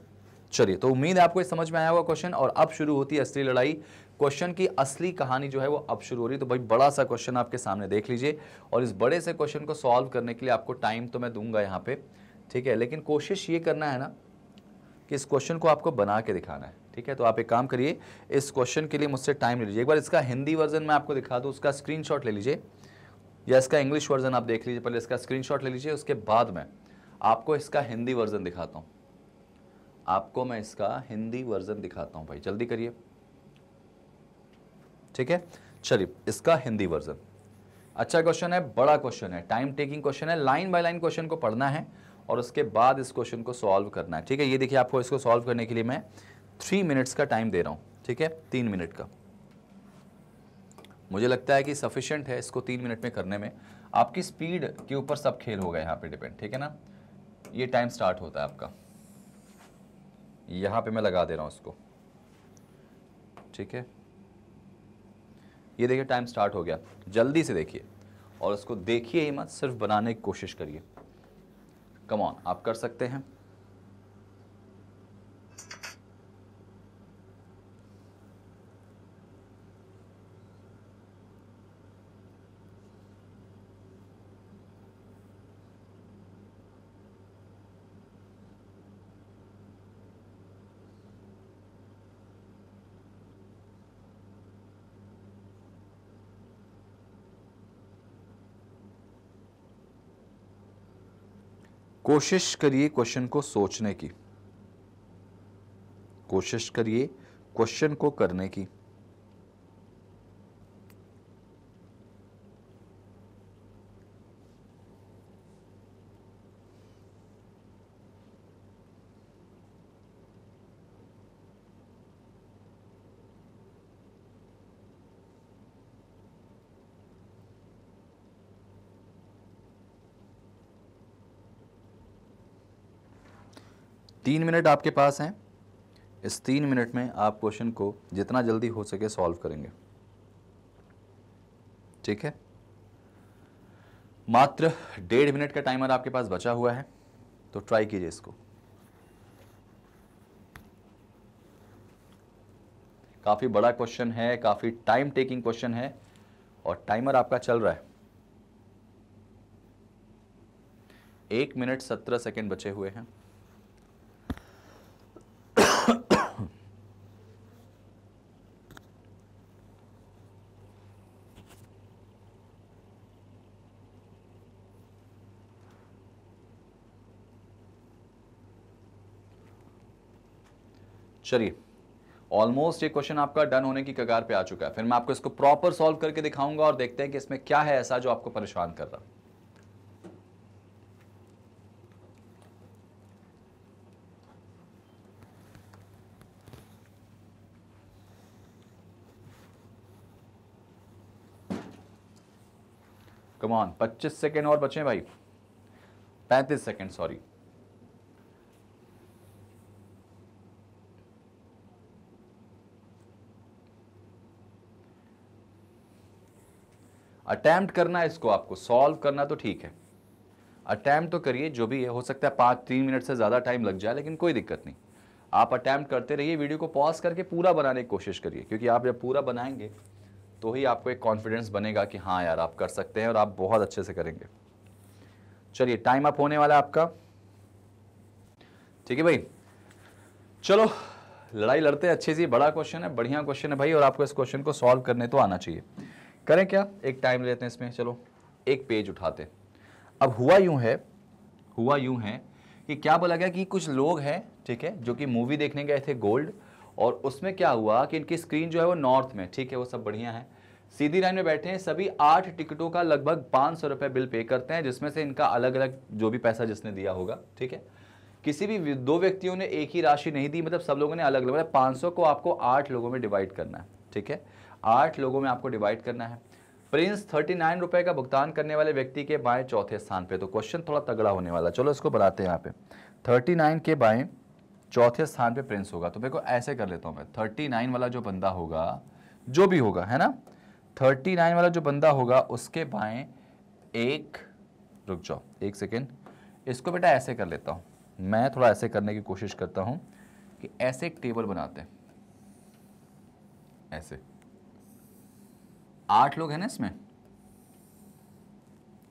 चलिए तो उम्मीद है आपको समझ में आया होगा क्वेश्चन और अब शुरू होती है असली लड़ाई क्वेश्चन की असली कहानी जो है वो अब शुरू हो रही है तो भाई बड़ा सा क्वेश्चन आपके सामने देख लीजिए और इस बड़े से क्वेश्चन को सॉल्व करने के लिए आपको टाइम तो मैं दूंगा यहाँ पे ठीक है लेकिन कोशिश ये करना है ना कि इस क्वेश्चन को आपको बना के दिखाना है ठीक है तो आप एक काम करिए इस क्वेश्चन के लिए मुझसे टाइम ले लीजिए एक बार इसका हिंदी वर्जन मैं आपको दिखा दूँ उसका स्क्रीन ले लीजिए या इसका इंग्लिश वर्जन आप देख लीजिए पहले इसका स्क्रीन ले लीजिए उसके बाद में आपको इसका हिंदी वर्जन दिखाता हूँ आपको मैं इसका हिंदी वर्जन दिखाता हूँ भाई जल्दी करिए ठीक है चलिए इसका हिंदी वर्जन अच्छा क्वेश्चन है बड़ा क्वेश्चन है टाइम टेकिंग क्वेश्चन है लाइन बाय लाइन क्वेश्चन को पढ़ना है और उसके बाद इस क्वेश्चन को सॉल्व करना है ठीक है ये देखिए आपको इसको सॉल्व करने के लिए मैं थ्री मिनट्स का टाइम दे रहा हूँ ठीक है तीन मिनट का मुझे लगता है कि सफिशेंट है इसको तीन मिनट में करने में आपकी स्पीड के ऊपर सब खेल होगा यहाँ पे डिपेंड ठीक है ना ये टाइम स्टार्ट होता है आपका यहाँ पे मैं लगा दे रहा हूँ इसको ठीक है ये देखिए टाइम स्टार्ट हो गया जल्दी से देखिए और उसको देखिए ही मत सिर्फ बनाने की कोशिश करिए कमॉन आप कर सकते हैं कोशिश करिए क्वेश्चन को सोचने की कोशिश करिए क्वेश्चन को करने की तीन मिनट आपके पास हैं इस तीन मिनट में आप क्वेश्चन को जितना जल्दी हो सके सॉल्व करेंगे ठीक है मात्र डेढ़ मिनट का टाइमर आपके पास बचा हुआ है तो ट्राई कीजिए इसको काफ़ी बड़ा क्वेश्चन है काफ़ी टाइम टेकिंग क्वेश्चन है और टाइमर आपका चल रहा है एक मिनट सत्रह सेकेंड बचे हुए हैं चलिए ऑलमोस्ट ये क्वेश्चन आपका डन होने की कगार पे आ चुका है फिर मैं आपको इसको प्रॉपर सॉल्व करके दिखाऊंगा और देखते हैं कि इसमें क्या है ऐसा जो आपको परेशान कर रहा कमॉन 25 सेकेंड और बचे भाई 35 सेकेंड सॉरी अटैम्प्ट करना है इसको आपको सॉल्व करना तो ठीक है अटैम्प्ट तो करिए जो भी है हो सकता है पाँच तीन मिनट से ज़्यादा टाइम लग जाए लेकिन कोई दिक्कत नहीं आप अटैम्प्ट करते रहिए वीडियो को पॉज करके पूरा बनाने की कोशिश करिए क्योंकि आप जब पूरा बनाएंगे तो ही आपको एक कॉन्फिडेंस बनेगा कि हाँ यार आप कर सकते हैं और आप बहुत अच्छे से करेंगे चलिए टाइम अप होने वाला है आपका ठीक है भाई चलो लड़ाई लड़ते हैं अच्छे से बड़ा क्वेश्चन है बढ़िया क्वेश्चन है भाई और आपको इस क्वेश्चन को सॉल्व करने तो आना चाहिए करें क्या एक टाइम लेते हैं इसमें चलो एक पेज उठाते अब हुआ यूं है हुआ यूं है कि क्या बोला गया कि कुछ लोग हैं ठीक है जो कि मूवी देखने गए थे गोल्ड और उसमें क्या हुआ कि इनकी स्क्रीन जो है वो नॉर्थ में ठीक है वो सब बढ़िया है सीधी लाइन में बैठे हैं सभी आठ टिकटों का लगभग पाँच सौ रुपये बिल पे करते हैं जिसमें से इनका अलग अलग जो भी पैसा जिसने दिया होगा ठीक है किसी भी दो व्यक्तियों ने एक ही राशि नहीं दी मतलब सब लोगों ने अलग अलग मतलब पाँच को आपको आठ लोगों में डिवाइड करना है ठीक है आठ लोगों में आपको डिवाइड करना है प्रिंस थर्टी नाइन रुपये का भुगतान करने वाले व्यक्ति के बाएं चौथे स्थान पे तो क्वेश्चन थोड़ा तगड़ा होने वाला चलो इसको बनाते हैं यहाँ पे थर्टी नाइन के बाएं चौथे स्थान पे प्रिंस होगा तो देखो ऐसे कर लेता हूँ मैं थर्टी नाइन वाला जो बंदा होगा जो भी होगा है ना थर्टी नाइन वाला जो बंदा होगा उसके बाएं एक रुक जाओ एक सेकेंड इसको बेटा ऐसे कर लेता हूँ मैं थोड़ा ऐसे करने की कोशिश करता हूँ कि ऐसे एक टेबल बनाते हैं ऐसे आठ लोग हैं ना इसमें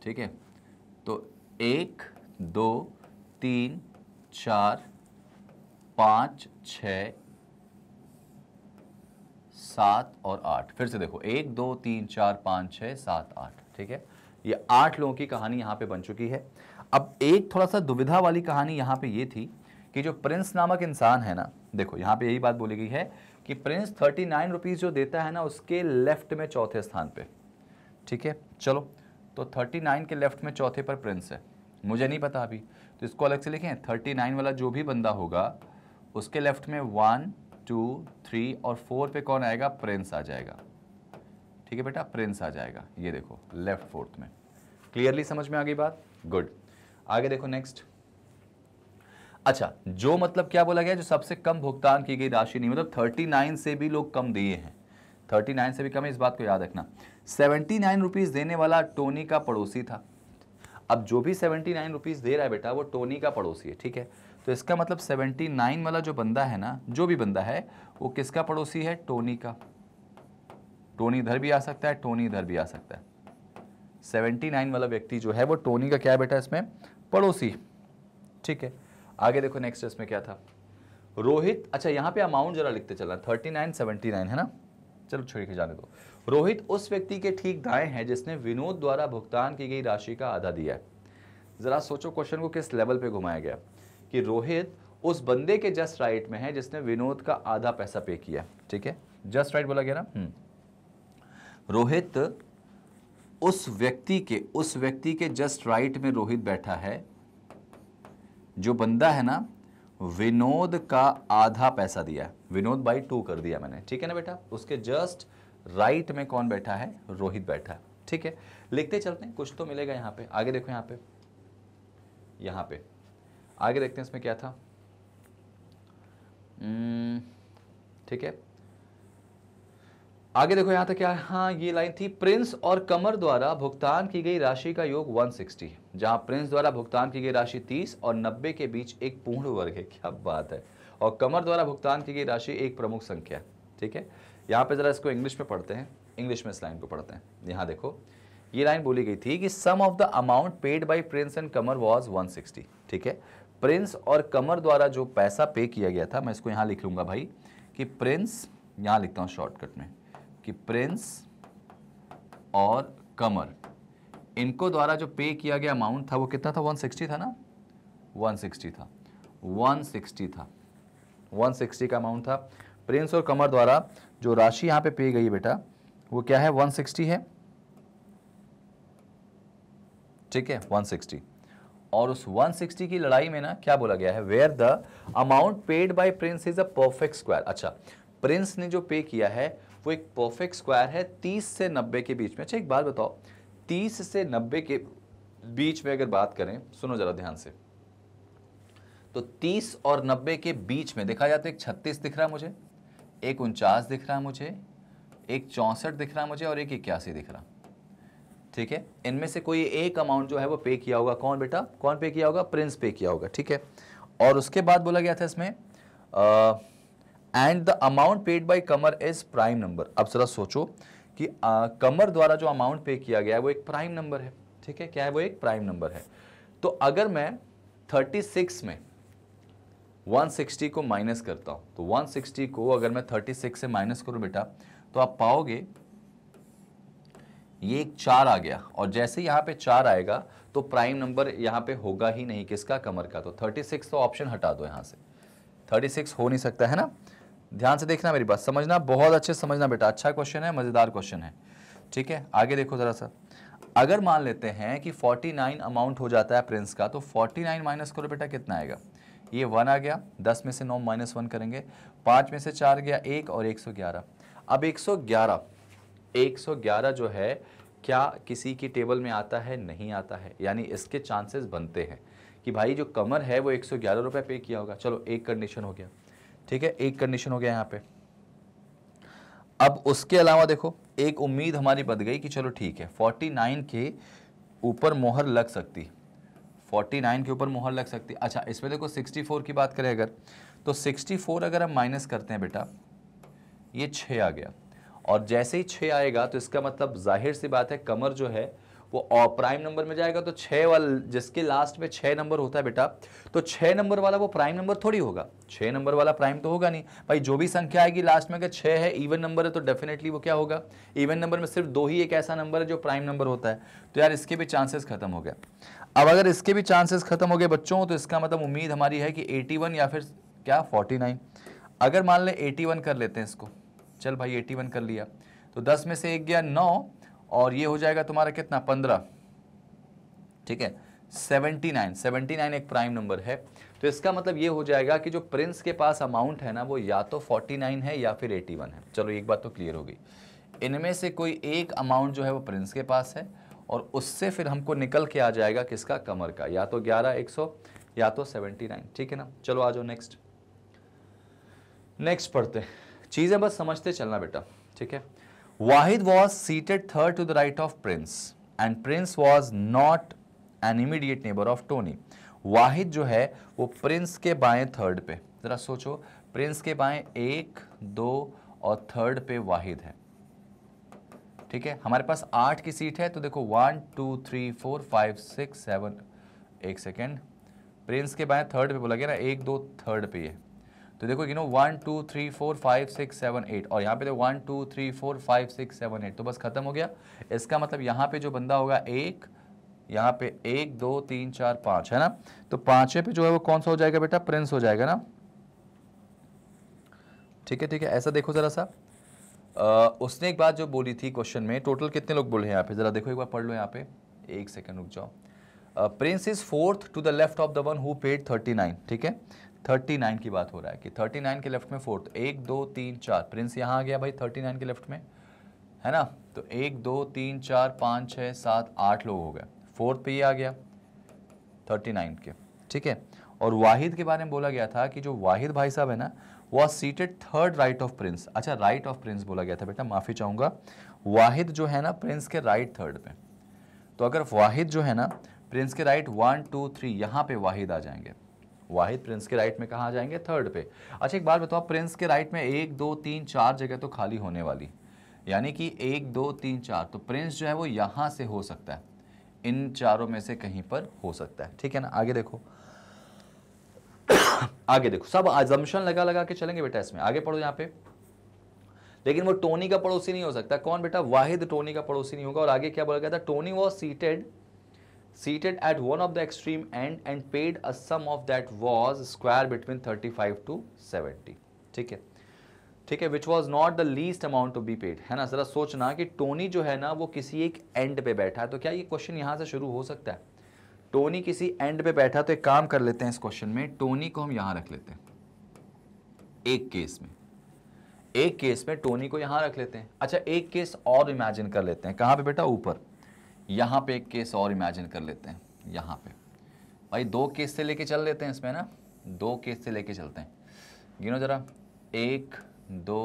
ठीक है तो एक दो तीन चार पाँच छ सात और आठ फिर से देखो एक दो तीन चार पाँच छः सात आठ ठीक है ये आठ लोगों की कहानी यहाँ पे बन चुकी है अब एक थोड़ा सा दुविधा वाली कहानी यहाँ पे ये थी कि जो प्रिंस नामक इंसान है ना देखो यहाँ पे यही बात बोली गई है कि प्रिंस थर्टी नाइन रुपीज़ जो देता है ना उसके लेफ्ट में चौथे स्थान पे ठीक है चलो तो थर्टी नाइन के लेफ्ट में चौथे पर प्रिंस है मुझे नहीं पता अभी तो इसको अलग से लिखें थर्टी नाइन वाला जो भी बंदा होगा उसके लेफ्ट में वन टू थ्री और फोर पे कौन आएगा प्रिंस आ जाएगा ठीक है बेटा प्रिंस आ जाएगा ये देखो लेफ्ट फोर्थ में क्लियरली समझ में आ गई बात गुड आगे देखो नेक्स्ट अच्छा जो मतलब क्या बोला गया जो सबसे कम भुगतान की गई राशि नहीं मतलब थर्टी नाइन से भी लोग कम दिए हैं थर्टी नाइन से भी कम है इस बात को याद रखना सेवेंटी नाइन रुपीज़ देने वाला टोनी का पड़ोसी था अब जो भी सेवेंटी नाइन रुपीज़ दे रहा है बेटा वो टोनी का पड़ोसी है ठीक है तो इसका मतलब सेवेंटी नाइन वाला जो बंदा है ना जो भी बंदा है वो किसका पड़ोसी है टोनी का टोनी इधर भी आ सकता है टोनी इधर भी आ सकता है सेवेंटी नाइन वाला व्यक्ति जो है वो टोनी का क्या है बेटा इसमें पड़ोसी ठीक है आगे देखो नेक्स्ट इसमें क्या था रोहित अच्छा यहाँ पे अमाउंट जरा लिखते चला थर्टी नाइन सेवेंटी नाइन है ना चलो छोड़ के जाने दो रोहित उस व्यक्ति के ठीक दाएं हैं जिसने विनोद द्वारा भुगतान की गई राशि का आधा दिया है ज़रा सोचो क्वेश्चन को किस लेवल पे घुमाया गया कि रोहित उस बंदे के जस्ट राइट में है जिसने विनोद का आधा पैसा पे किया ठीक है जस्ट राइट बोला गया ना हम्म। रोहित उस व्यक्ति के उस व्यक्ति के जस्ट राइट में रोहित बैठा है जो बंदा है ना विनोद का आधा पैसा दिया विनोद बाई टू कर दिया मैंने ठीक है ना बेटा उसके जस्ट राइट में कौन बैठा है रोहित बैठा है ठीक है लिखते चलते हैं कुछ तो मिलेगा यहां पे आगे देखो यहां पे यहां पे आगे देखते हैं इसमें क्या था हम्म, ठीक है आगे देखो यहाँ तक क्या हाँ ये लाइन थी प्रिंस और कमर द्वारा भुगतान की गई राशि का योग 160 जहाँ प्रिंस द्वारा भुगतान की गई राशि 30 और 90 के बीच एक पूर्ण वर्ग है क्या बात है और कमर द्वारा भुगतान की गई राशि एक प्रमुख संख्या ठीक है यहाँ पे ज़रा इसको इंग्लिश में पढ़ते हैं इंग्लिश में इस लाइन को पढ़ते हैं यहाँ देखो ये लाइन बोली गई थी कि sum of the amount paid by Prince and Kamar was one ठीक है प्रिंस और कमर द्वारा जो पैसा पे किया गया था मैं इसको यहाँ लिख लूँगा भाई कि प्रिंस यहाँ लिखता हूँ शॉर्टकट में कि प्रिंस और कमर इनको द्वारा जो पे किया गया अमाउंट था वो कितना था 160 था ना 160 था 160 था 160 का अमाउंट था प्रिंस और कमर द्वारा जो राशि यहां पे पे गई बेटा वो क्या है 160 है ठीक है 160 और उस 160 की लड़ाई में ना क्या बोला गया है where the amount paid by Prince is a perfect square अच्छा प्रिंस ने जो पे किया है वो एक परफेक्ट स्क्वायर है तीस से नब्बे के बीच में अच्छा एक बात बताओ तीस से नब्बे के बीच में अगर बात करें सुनो जरा ध्यान से तो तीस और नब्बे के बीच में देखा जाए तो एक छत्तीस दिख रहा मुझे एक उनचास दिख रहा मुझे एक चौंसठ दिख रहा मुझे और एक इक्यासी दिख रहा ठीक है इनमें से कोई एक अमाउंट जो है वो पे किया होगा कौन बेटा कौन पे किया होगा प्रिंस पे किया होगा ठीक है और उसके बाद बोला गया था इसमें आ, and the amount paid by Kamar is prime number अब जरा सोचो कि आ, कमर द्वारा जो अमाउंट पे किया गया है वो एक प्राइम नंबर है ठीक है क्या है वो एक प्राइम नंबर है तो अगर मैं 36 में 160 को माइनस करता हूं तो 160 को अगर मैं 36 से माइनस करूं बेटा तो आप पाओगे ये एक चार आ गया और जैसे यहां पे चार आएगा तो प्राइम नंबर यहां पे होगा ही नहीं किसका कमर का तो 36 तो ऑप्शन हटा दो यहां से 36 हो नहीं सकता है ना ध्यान से देखना मेरी बात समझना बहुत अच्छे समझना बेटा अच्छा क्वेश्चन है मज़ेदार क्वेश्चन है ठीक है आगे देखो ज़रा सा अगर मान लेते हैं कि 49 अमाउंट हो जाता है प्रिंस का तो 49 माइनस करो बेटा कितना आएगा ये वन आ गया दस में से नौ माइनस वन करेंगे पाँच में से चार गया एक और एक सौ ग्यारह अब एक सौ ग्यारह एक सौ ग्यारह जो है क्या किसी की टेबल में आता है नहीं आता है यानी इसके चांसेस बनते हैं कि भाई जो कमर है वो एक सौ ग्यारह रुपये पे किया होगा चलो एक कंडीशन हो गया ठीक है एक कंडीशन हो गया यहां पे अब उसके अलावा देखो एक उम्मीद हमारी बद गई कि चलो ठीक है 49 के ऊपर मोहर लग सकती 49 के ऊपर मोहर लग सकती अच्छा इसमें देखो 64 की बात करें अगर तो 64 अगर हम माइनस करते हैं बेटा ये छ आ गया और जैसे ही छः आएगा तो इसका मतलब जाहिर सी बात है कमर जो है वो और प्राइम नंबर में जाएगा तो छः वाला जिसके लास्ट में छः नंबर होता है बेटा तो छः नंबर वाला वो प्राइम नंबर थोड़ी होगा छः नंबर वाला प्राइम तो होगा नहीं भाई जो भी संख्या आएगी लास्ट में अगर छः है इवन नंबर है तो डेफिनेटली वो क्या होगा इवन नंबर में सिर्फ दो ही एक ऐसा नंबर है जो प्राइम नंबर होता है तो यार इसके भी चांसेस खत्म हो गए अब अगर इसके भी चांसेस खत्म हो गए बच्चों तो इसका मतलब उम्मीद हमारी है कि एटी या फिर क्या फोर्टी अगर मान लें एटी कर लेते हैं इसको चल भाई एटी कर लिया तो दस में से एक गया नौ और ये हो जाएगा तुम्हारा कितना पंद्रह ठीक है सेवेंटी नाइन सेवेंटी नाइन एक प्राइम नंबर है तो इसका मतलब ये हो जाएगा कि जो प्रिंस के पास अमाउंट है ना वो या तो फोर्टी नाइन है या फिर एटी वन है चलो एक बात तो क्लियर हो गई इनमें से कोई एक अमाउंट जो है वो प्रिंस के पास है और उससे फिर हमको निकल के आ जाएगा किसका कमर का या तो ग्यारह एक सौ या तो सेवेंटी नाइन ठीक है ना चलो आ जाओ नेक्स्ट नेक्स्ट पढ़ते चीज़ें बस समझते चलना बेटा ठीक है Wahid was seated third to the right of Prince and Prince was not an immediate neighbour of Tony Wahid जो है वो प्रिंस के बाएं थर्ड पे ज़रा सोचो प्रिंस के बाएं एक दो और थर्ड पे वाहिद है ठीक है हमारे पास आठ की सीट है तो देखो one two three four five six seven एक सेकेंड प्रिंस के बाएं थर्ड पे बोला गया ना एक दो थर्ड पे है तो देखो you know one two three four five six seven eight और यहाँ पे देखो one two three four five six seven eight तो बस ख़त्म हो गया इसका मतलब यहाँ पे जो बंदा होगा एक यहाँ पे एक दो तीन चार पाँच है ना तो पाँचवें पे जो है वो कौन सा हो जाएगा बेटा प्रिंस हो जाएगा ना ठीक है ठीक है ऐसा देखो ज़रा सा आ, उसने एक बात जो बोली थी क्वेश्चन में टोटल कितने लोग बोले हैं यहाँ पे ज़रा देखो एक बार पढ़ लो यहाँ पे एक सेकेंड रुक जाओ Prince is fourth to the left of the one who paid thirty nine ठीक है थर्टी नाइन की बात हो रहा है कि थर्टी नाइन के लेफ्ट में फोर्थ एक दो तीन चार प्रिंस यहाँ आ गया भाई नाइन के लेफ्ट में है ना तो एक दो तीन चार पाँच छः सात आठ लोग हो गए फोर्थ पे ही आ गया नाइन के ठीक है और वाहिद के बारे में बोला गया था कि जो वाहिद भाई साहब है ना was seated third right of Prince अच्छा राइट ऑफ प्रिंस बोला गया था बेटा माफ़ी चाहूँगा वाहिद जो है ना प्रिंस के राइट थर्ड पे तो अगर वाहिद जो है ना प्रिंस के राइट वन टू थ्री यहाँ पे वाहिद आ जाएंगे वाहिद प्रिंस के राइट में कहाँ जाएंगे थर्ड पे अच्छा एक बार बताओ प्रिंस के राइट में एक दो तीन चार जगह तो खाली होने वाली यानी कि एक दो तीन चार तो प्रिंस जो है वो यहाँ से हो सकता है इन चारों में से कहीं पर हो सकता है ठीक है ना आगे देखो आगे देखो सब आजम्पन लगा लगा के चलेंगे बेटा इसमें आगे पढ़ो यहाँ पे लेकिन वो टोनी का पड़ोसी नहीं हो सकता कौन बेटा वाहिद टोनी का पड़ोसी नहीं होगा और आगे क्या बोला गया था Tony was seated seated at one of the extreme end and paid a sum of that was square between 35 to 70 ठीक है ठीक है which was not the least amount to be paid है ना जरा सोचना कि टोनी जो है ना वो किसी एक एंड पे बैठा है तो क्या ये क्वेश्चन यहाँ से शुरू हो सकता है टोनी किसी एंड पे बैठा तो एक काम कर लेते हैं इस क्वेश्चन में टोनी को हम यहाँ रख लेते हैं एक केस में एक केस में टोनी को यहाँ रख लेते हैं अच्छा एक केस और इमेजिन कर लेते हैं कहाँ पे बेटा ऊपर यहाँ पे एक केस और इमेजिन कर लेते हैं यहाँ पे भाई दो केस से लेके चल लेते हैं इसमें ना दो केस से लेके चलते हैं गिनो ज़रा एक दो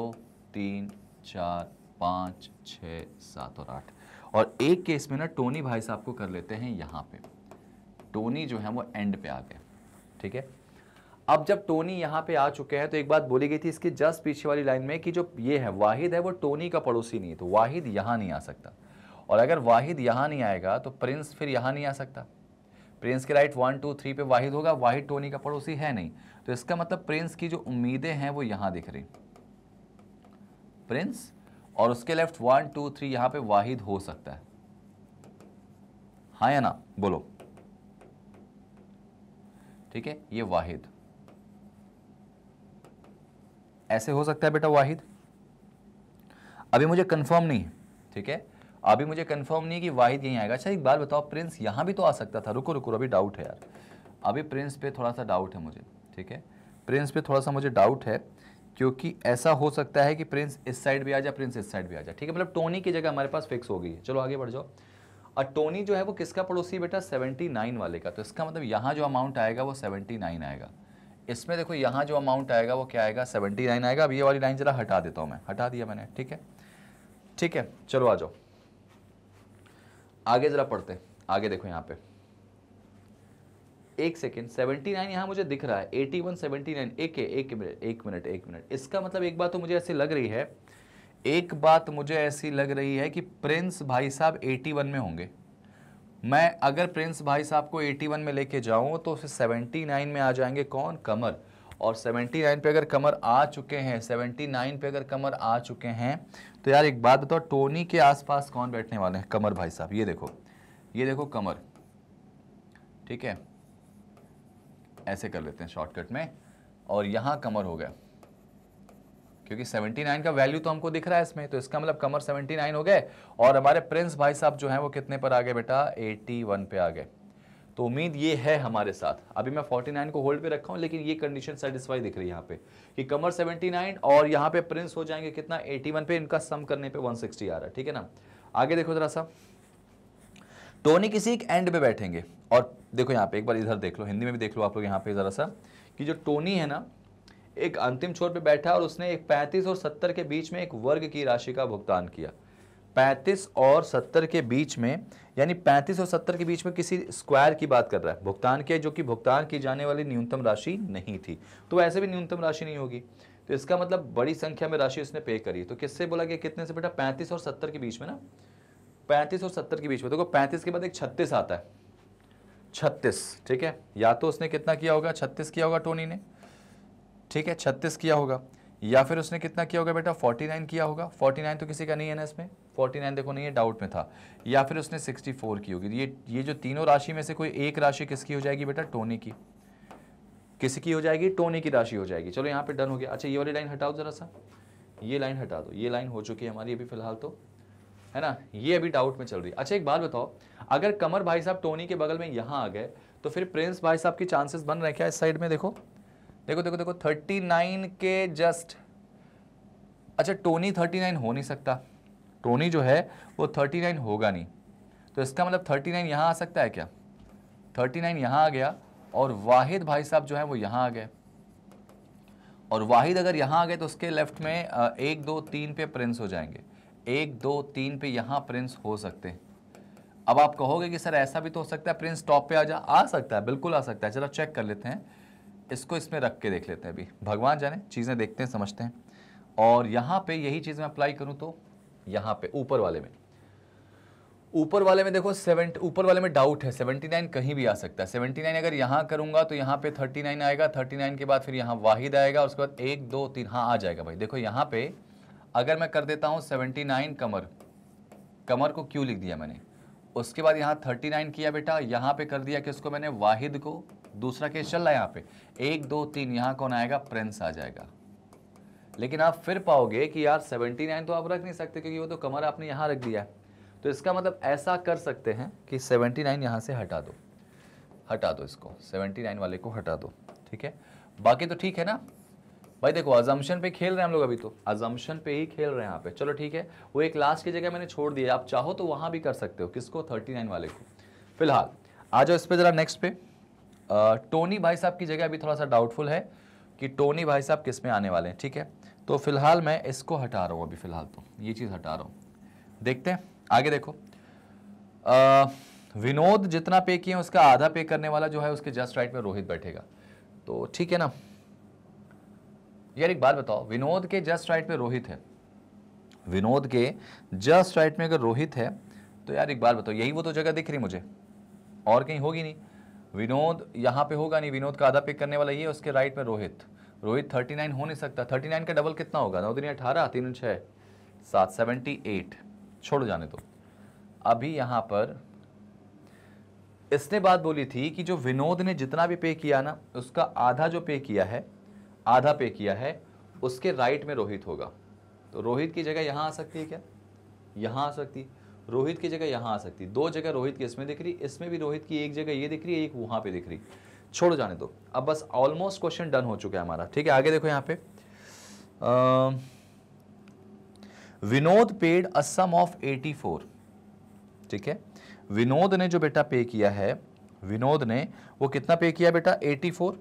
तीन चार पाँच छः सात और आठ और एक केस में ना टोनी भाई साहब को कर लेते हैं यहाँ पे टोनी जो है वो एंड पे आ गए ठीक है अब जब टोनी यहाँ पे आ चुके हैं तो एक बात बोली गई थी इसके जस्ट पीछे वाली लाइन में कि जो ये है वाहिद है वो टोनी का पड़ोसी नहीं है तो वाहिद यहाँ नहीं आ सकता और अगर वाहिद यहाँ नहीं आएगा तो प्रिंस फिर यहाँ नहीं आ सकता प्रिंस के राइट वन टू थ्री पे वाहिद होगा वाहिद टोनी का पड़ोसी है नहीं तो इसका मतलब प्रिंस की जो उम्मीदें हैं वो यहाँ दिख रही प्रिंस और उसके लेफ्ट वन टू थ्री यहाँ पे वाहिद हो सकता है हाँ या ना बोलो ठीक है ये वाहिद ऐसे हो सकता है बेटा वाहिद अभी मुझे कंफर्म नहीं है ठीक है अभी मुझे कंफर्म नहीं कि वाहिद यहीं आएगा अच्छा एक बार बताओ प्रिंस यहाँ भी तो आ सकता था रुको रुको अभी डाउट है यार अभी प्रिंस पे थोड़ा सा डाउट है मुझे ठीक है प्रिंस पे थोड़ा सा मुझे डाउट है क्योंकि ऐसा हो सकता है कि प्रिंस इस साइड भी आ जाए प्रिंस इस साइड भी आ जाए ठीक है मतलब टोनी की जगह हमारे पास फिक्स हो गई है चलो आगे बढ़ जाओ और टोनी जो है वो किसका पड़ोसी बेटा नाइन वाले का तो इसका मतलब यहाँ जो अमाउंट आएगा वो नाइन आएगा इसमें देखो यहाँ जो अमाउंट आएगा वो क्या आएगा सेवेंटी नाइन आएगा अब ये वाली लाइन ज़रा हटा देता हूँ मैं हटा दिया मैंने ठीक है ठीक है चलो आ जाओ आगे ज़रा पढ़ते हैं आगे देखो यहाँ पे एक सेकेंड सेवेंटी नाइन यहाँ मुझे दिख रहा है एटी वन सेवेंटी नाइन एक एक मिनट एक मिनट एक मिनट इसका मतलब एक बात तो मुझे ऐसी लग रही है एक बात मुझे ऐसी लग रही है कि प्रिंस भाई साहब एटी वन में होंगे मैं अगर प्रिंस भाई साहब को एटी वन में लेके जाऊँ तो उसे सेवेंटी नाइन में आ जाएंगे कौन कमर और सेवेंटी नाइन पे अगर कमर आ चुके हैं सेवेंटी नाइन पे अगर कमर आ चुके हैं तो यार एक बात बताओ टोनी के आसपास कौन बैठने वाले हैं कमर भाई साहब ये देखो ये देखो कमर ठीक है ऐसे कर लेते हैं शॉर्टकट में और यहाँ कमर हो गया क्योंकि 79 का वैल्यू तो हमको दिख रहा है इसमें तो इसका मतलब कमर 79 हो गए और हमारे प्रिंस भाई साहब जो हैं वो कितने पर आ गए बेटा 81 पे आ गए तो उम्मीद ये है हमारे साथ अभी मैं 49 को होल्ड पे रखा हूँ लेकिन ये कंडीशन सेटिस्फाई दिख रही है यहाँ पे कि कमर 79 और यहाँ पे प्रिंस हो जाएंगे कितना 81 पे इनका सम करने पे 160 आ रहा है ठीक है ना आगे देखो जरा सा टोनी किसी एक एंड पे बैठेंगे और देखो यहाँ पे एक बार इधर देख लो हिंदी में भी देख लो आप लोग यहाँ पे ज़रा सा कि जो टोनी है ना एक अंतिम छोर पे बैठा और उसने एक पैंतीस और सत्तर के बीच में एक वर्ग की राशि का भुगतान किया 35 और 70 के बीच में यानी 35 और 70 के बीच में किसी स्क्वायर की बात कर रहा है भुगतान के जो कि भुगतान की जाने वाली न्यूनतम राशि नहीं थी तो ऐसे भी न्यूनतम राशि नहीं होगी तो इसका मतलब बड़ी संख्या में राशि उसने पे करी तो किससे बोला गया कितने से बेटा पैंतीस और सत्तर के बीच में ना पैंतीस और सत्तर के बीच में देखो पैंतीस के बाद एक छत्तीस आता है छत्तीस ठीक है या तो उसने कितना किया होगा छत्तीस किया होगा टोनी ने ठीक है छत्तीस किया होगा या फिर उसने कितना किया होगा बेटा 49 किया होगा 49 तो किसी का नहीं है ना इसमें 49 देखो नहीं है डाउट में था या फिर उसने 64 की होगी ये ये जो तीनों राशि में से कोई एक राशि किसकी हो जाएगी बेटा टोनी की किसी की हो जाएगी टोनी की राशि हो जाएगी चलो यहाँ पे डन हो गया अच्छा ये वाली लाइन हटाओ ज़रा सा ये लाइन हटा दो ये लाइन हो चुकी है हमारी अभी फिलहाल तो है ना ये अभी डाउट में चल रही है अच्छा एक बात बताओ अगर कमर भाई साहब टोनी के बगल में यहाँ आ गए तो फिर प्रिंस भाई साहब के चांसेस बन रहे क्या इस साइड में देखो देखो देखो देखो थर्टी नाइन के जस्ट अच्छा टोनी थर्टी नाइन हो नहीं सकता टोनी जो है वो थर्टी नाइन होगा नहीं तो इसका मतलब थर्टी नाइन यहाँ आ सकता है क्या थर्टी नाइन यहाँ आ गया और वाहिद भाई साहब जो है वो यहाँ आ गए और वाहिद अगर यहाँ आ गए तो उसके लेफ्ट में एक दो तीन पे प्रिंस हो जाएंगे एक दो तीन पे यहाँ प्रिंस हो सकते हैं अब आप कहोगे कि सर ऐसा भी तो हो सकता है प्रिंस टॉप पे आ जा आ सकता है बिल्कुल आ सकता है चलो चेक कर लेते हैं इसको इसमें रख के देख लेते हैं अभी भगवान जाने चीज़ें देखते हैं समझते हैं और यहाँ पे यही चीज़ मैं अप्लाई करूँ तो यहाँ पे ऊपर वाले में ऊपर वाले में देखो सेवेंटी ऊपर वाले में डाउट है सेवेंटी नाइन कहीं भी आ सकता है सेवेंटी नाइन अगर यहाँ करूँगा तो यहाँ पे थर्टी नाइन आएगा थर्टी नाइन के बाद फिर यहाँ वाहिद आएगा उसके बाद एक दो तीन हाँ आ जाएगा भाई देखो यहाँ पे अगर मैं कर देता हूँ सेवेंटी नाइन कमर कमर को क्यों लिख दिया मैंने उसके बाद यहाँ थर्टी नाइन किया बेटा यहाँ पे कर दिया कि उसको मैंने वाहिद को दूसरा केस चल रहा है यहाँ पे एक दो तीन यहाँ कौन आएगा प्रिंस आ जाएगा लेकिन आप फिर पाओगे कि यार 79 तो आप रख नहीं सकते क्योंकि वो तो कमर आपने यहाँ रख दिया है तो इसका मतलब ऐसा कर सकते हैं कि 79 नाइन यहाँ से हटा दो हटा दो इसको 79 वाले को हटा दो ठीक है बाकी तो ठीक है ना भाई देखो अजम्पन पे खेल रहे हैं हम लोग अभी तो अजम्पन पे ही खेल रहे हैं यहाँ पे चलो ठीक है वो एक लास्ट की जगह मैंने छोड़ दिया आप चाहो तो वहाँ भी कर सकते हो किसको 39 वाले को फिलहाल आ जाओ इस पर ज़रा नेक्स्ट पे टोनी भाई साहब की जगह अभी थोड़ा सा डाउटफुल है कि टोनी भाई साहब किस में आने वाले हैं ठीक है तो फिलहाल मैं इसको हटा रहा हूँ अभी फिलहाल तो ये चीज़ हटा रहा हूँ देखते हैं आगे देखो आ, विनोद जितना पे किए उसका आधा पे करने वाला जो है उसके जस्ट राइट में रोहित बैठेगा तो ठीक है ना यार एक बात बताओ विनोद के जस्ट राइट में रोहित है विनोद के जस्ट राइट में अगर रोहित है तो यार एक बात बताओ यही वो तो जगह दिख रही मुझे और कहीं होगी नहीं विनोद यहाँ पे होगा नहीं विनोद का आधा पिक करने वाला ये उसके राइट में रोहित रोहित 39 हो नहीं सकता 39 का डबल कितना होगा नौ दिन अठारह तीन छः सात सेवेंटी एट छोड़ जाने दो अभी यहाँ पर इसने बात बोली थी कि जो विनोद ने जितना भी पे किया ना उसका आधा जो पे किया है आधा पे किया है उसके राइट में रोहित होगा तो रोहित की जगह यहाँ आ सकती है क्या यहाँ आ सकती है रोहित की जगह यहाँ आ सकती दो जगह रोहित की इसमें दिख रही इसमें भी रोहित की एक जगह ये दिख रही है एक वहाँ पे दिख रही छोड़ो जाने दो अब बस ऑलमोस्ट क्वेश्चन डन हो चुका है हमारा ठीक है आगे देखो यहाँ पे Vinod paid a sum of 84 ठीक है विनोद ने जो बेटा पे किया है विनोद ने वो कितना पे किया बेटा 84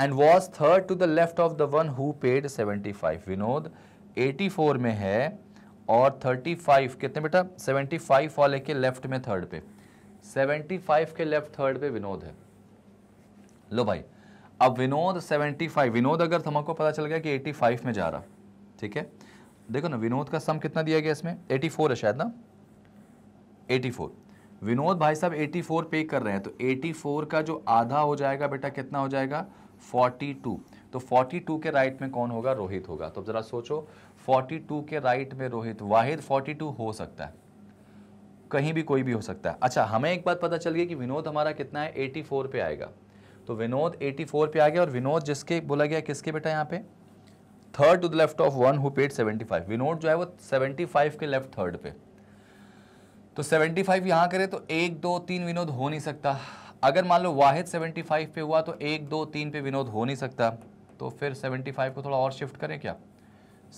and was third to the left of the one who paid 75 Vinod 84 में है और 35 कितने बेटा 75 फाइव वाले के लेफ्ट में थर्ड पे 75 के लेफ्ट थर्ड पे विनोद है लो भाई अब विनोद 75 विनोद अगर तुमको पता चल गया कि 85 में जा रहा ठीक है देखो ना विनोद का सम कितना दिया गया इसमें 84 है शायद ना 84 विनोद भाई साहब 84 पे कर रहे हैं तो 84 का जो आधा हो जाएगा बेटा कितना हो जाएगा 42 तो 42 के राइट में कौन होगा रोहित होगा तो ज़रा सोचो 42 के राइट में रोहित वाहिद 42 हो सकता है कहीं भी कोई भी हो सकता है अच्छा हमें एक बात पता चल गई कि विनोद हमारा कितना है 84 पे आएगा तो विनोद 84 पे आ गया और विनोद जिसके बोला गया किसके बेटा यहाँ पे third to the left of one who paid 75 Vinod जो है वो 75 के लेफ्ट थर्ड पे तो 75 यहाँ करे तो एक दो तीन विनोद हो नहीं सकता अगर मान लो वाहिद 75 पे हुआ तो एक दो तीन पे विनोद हो नहीं सकता तो फिर 75 को थोड़ा और शिफ्ट करें क्या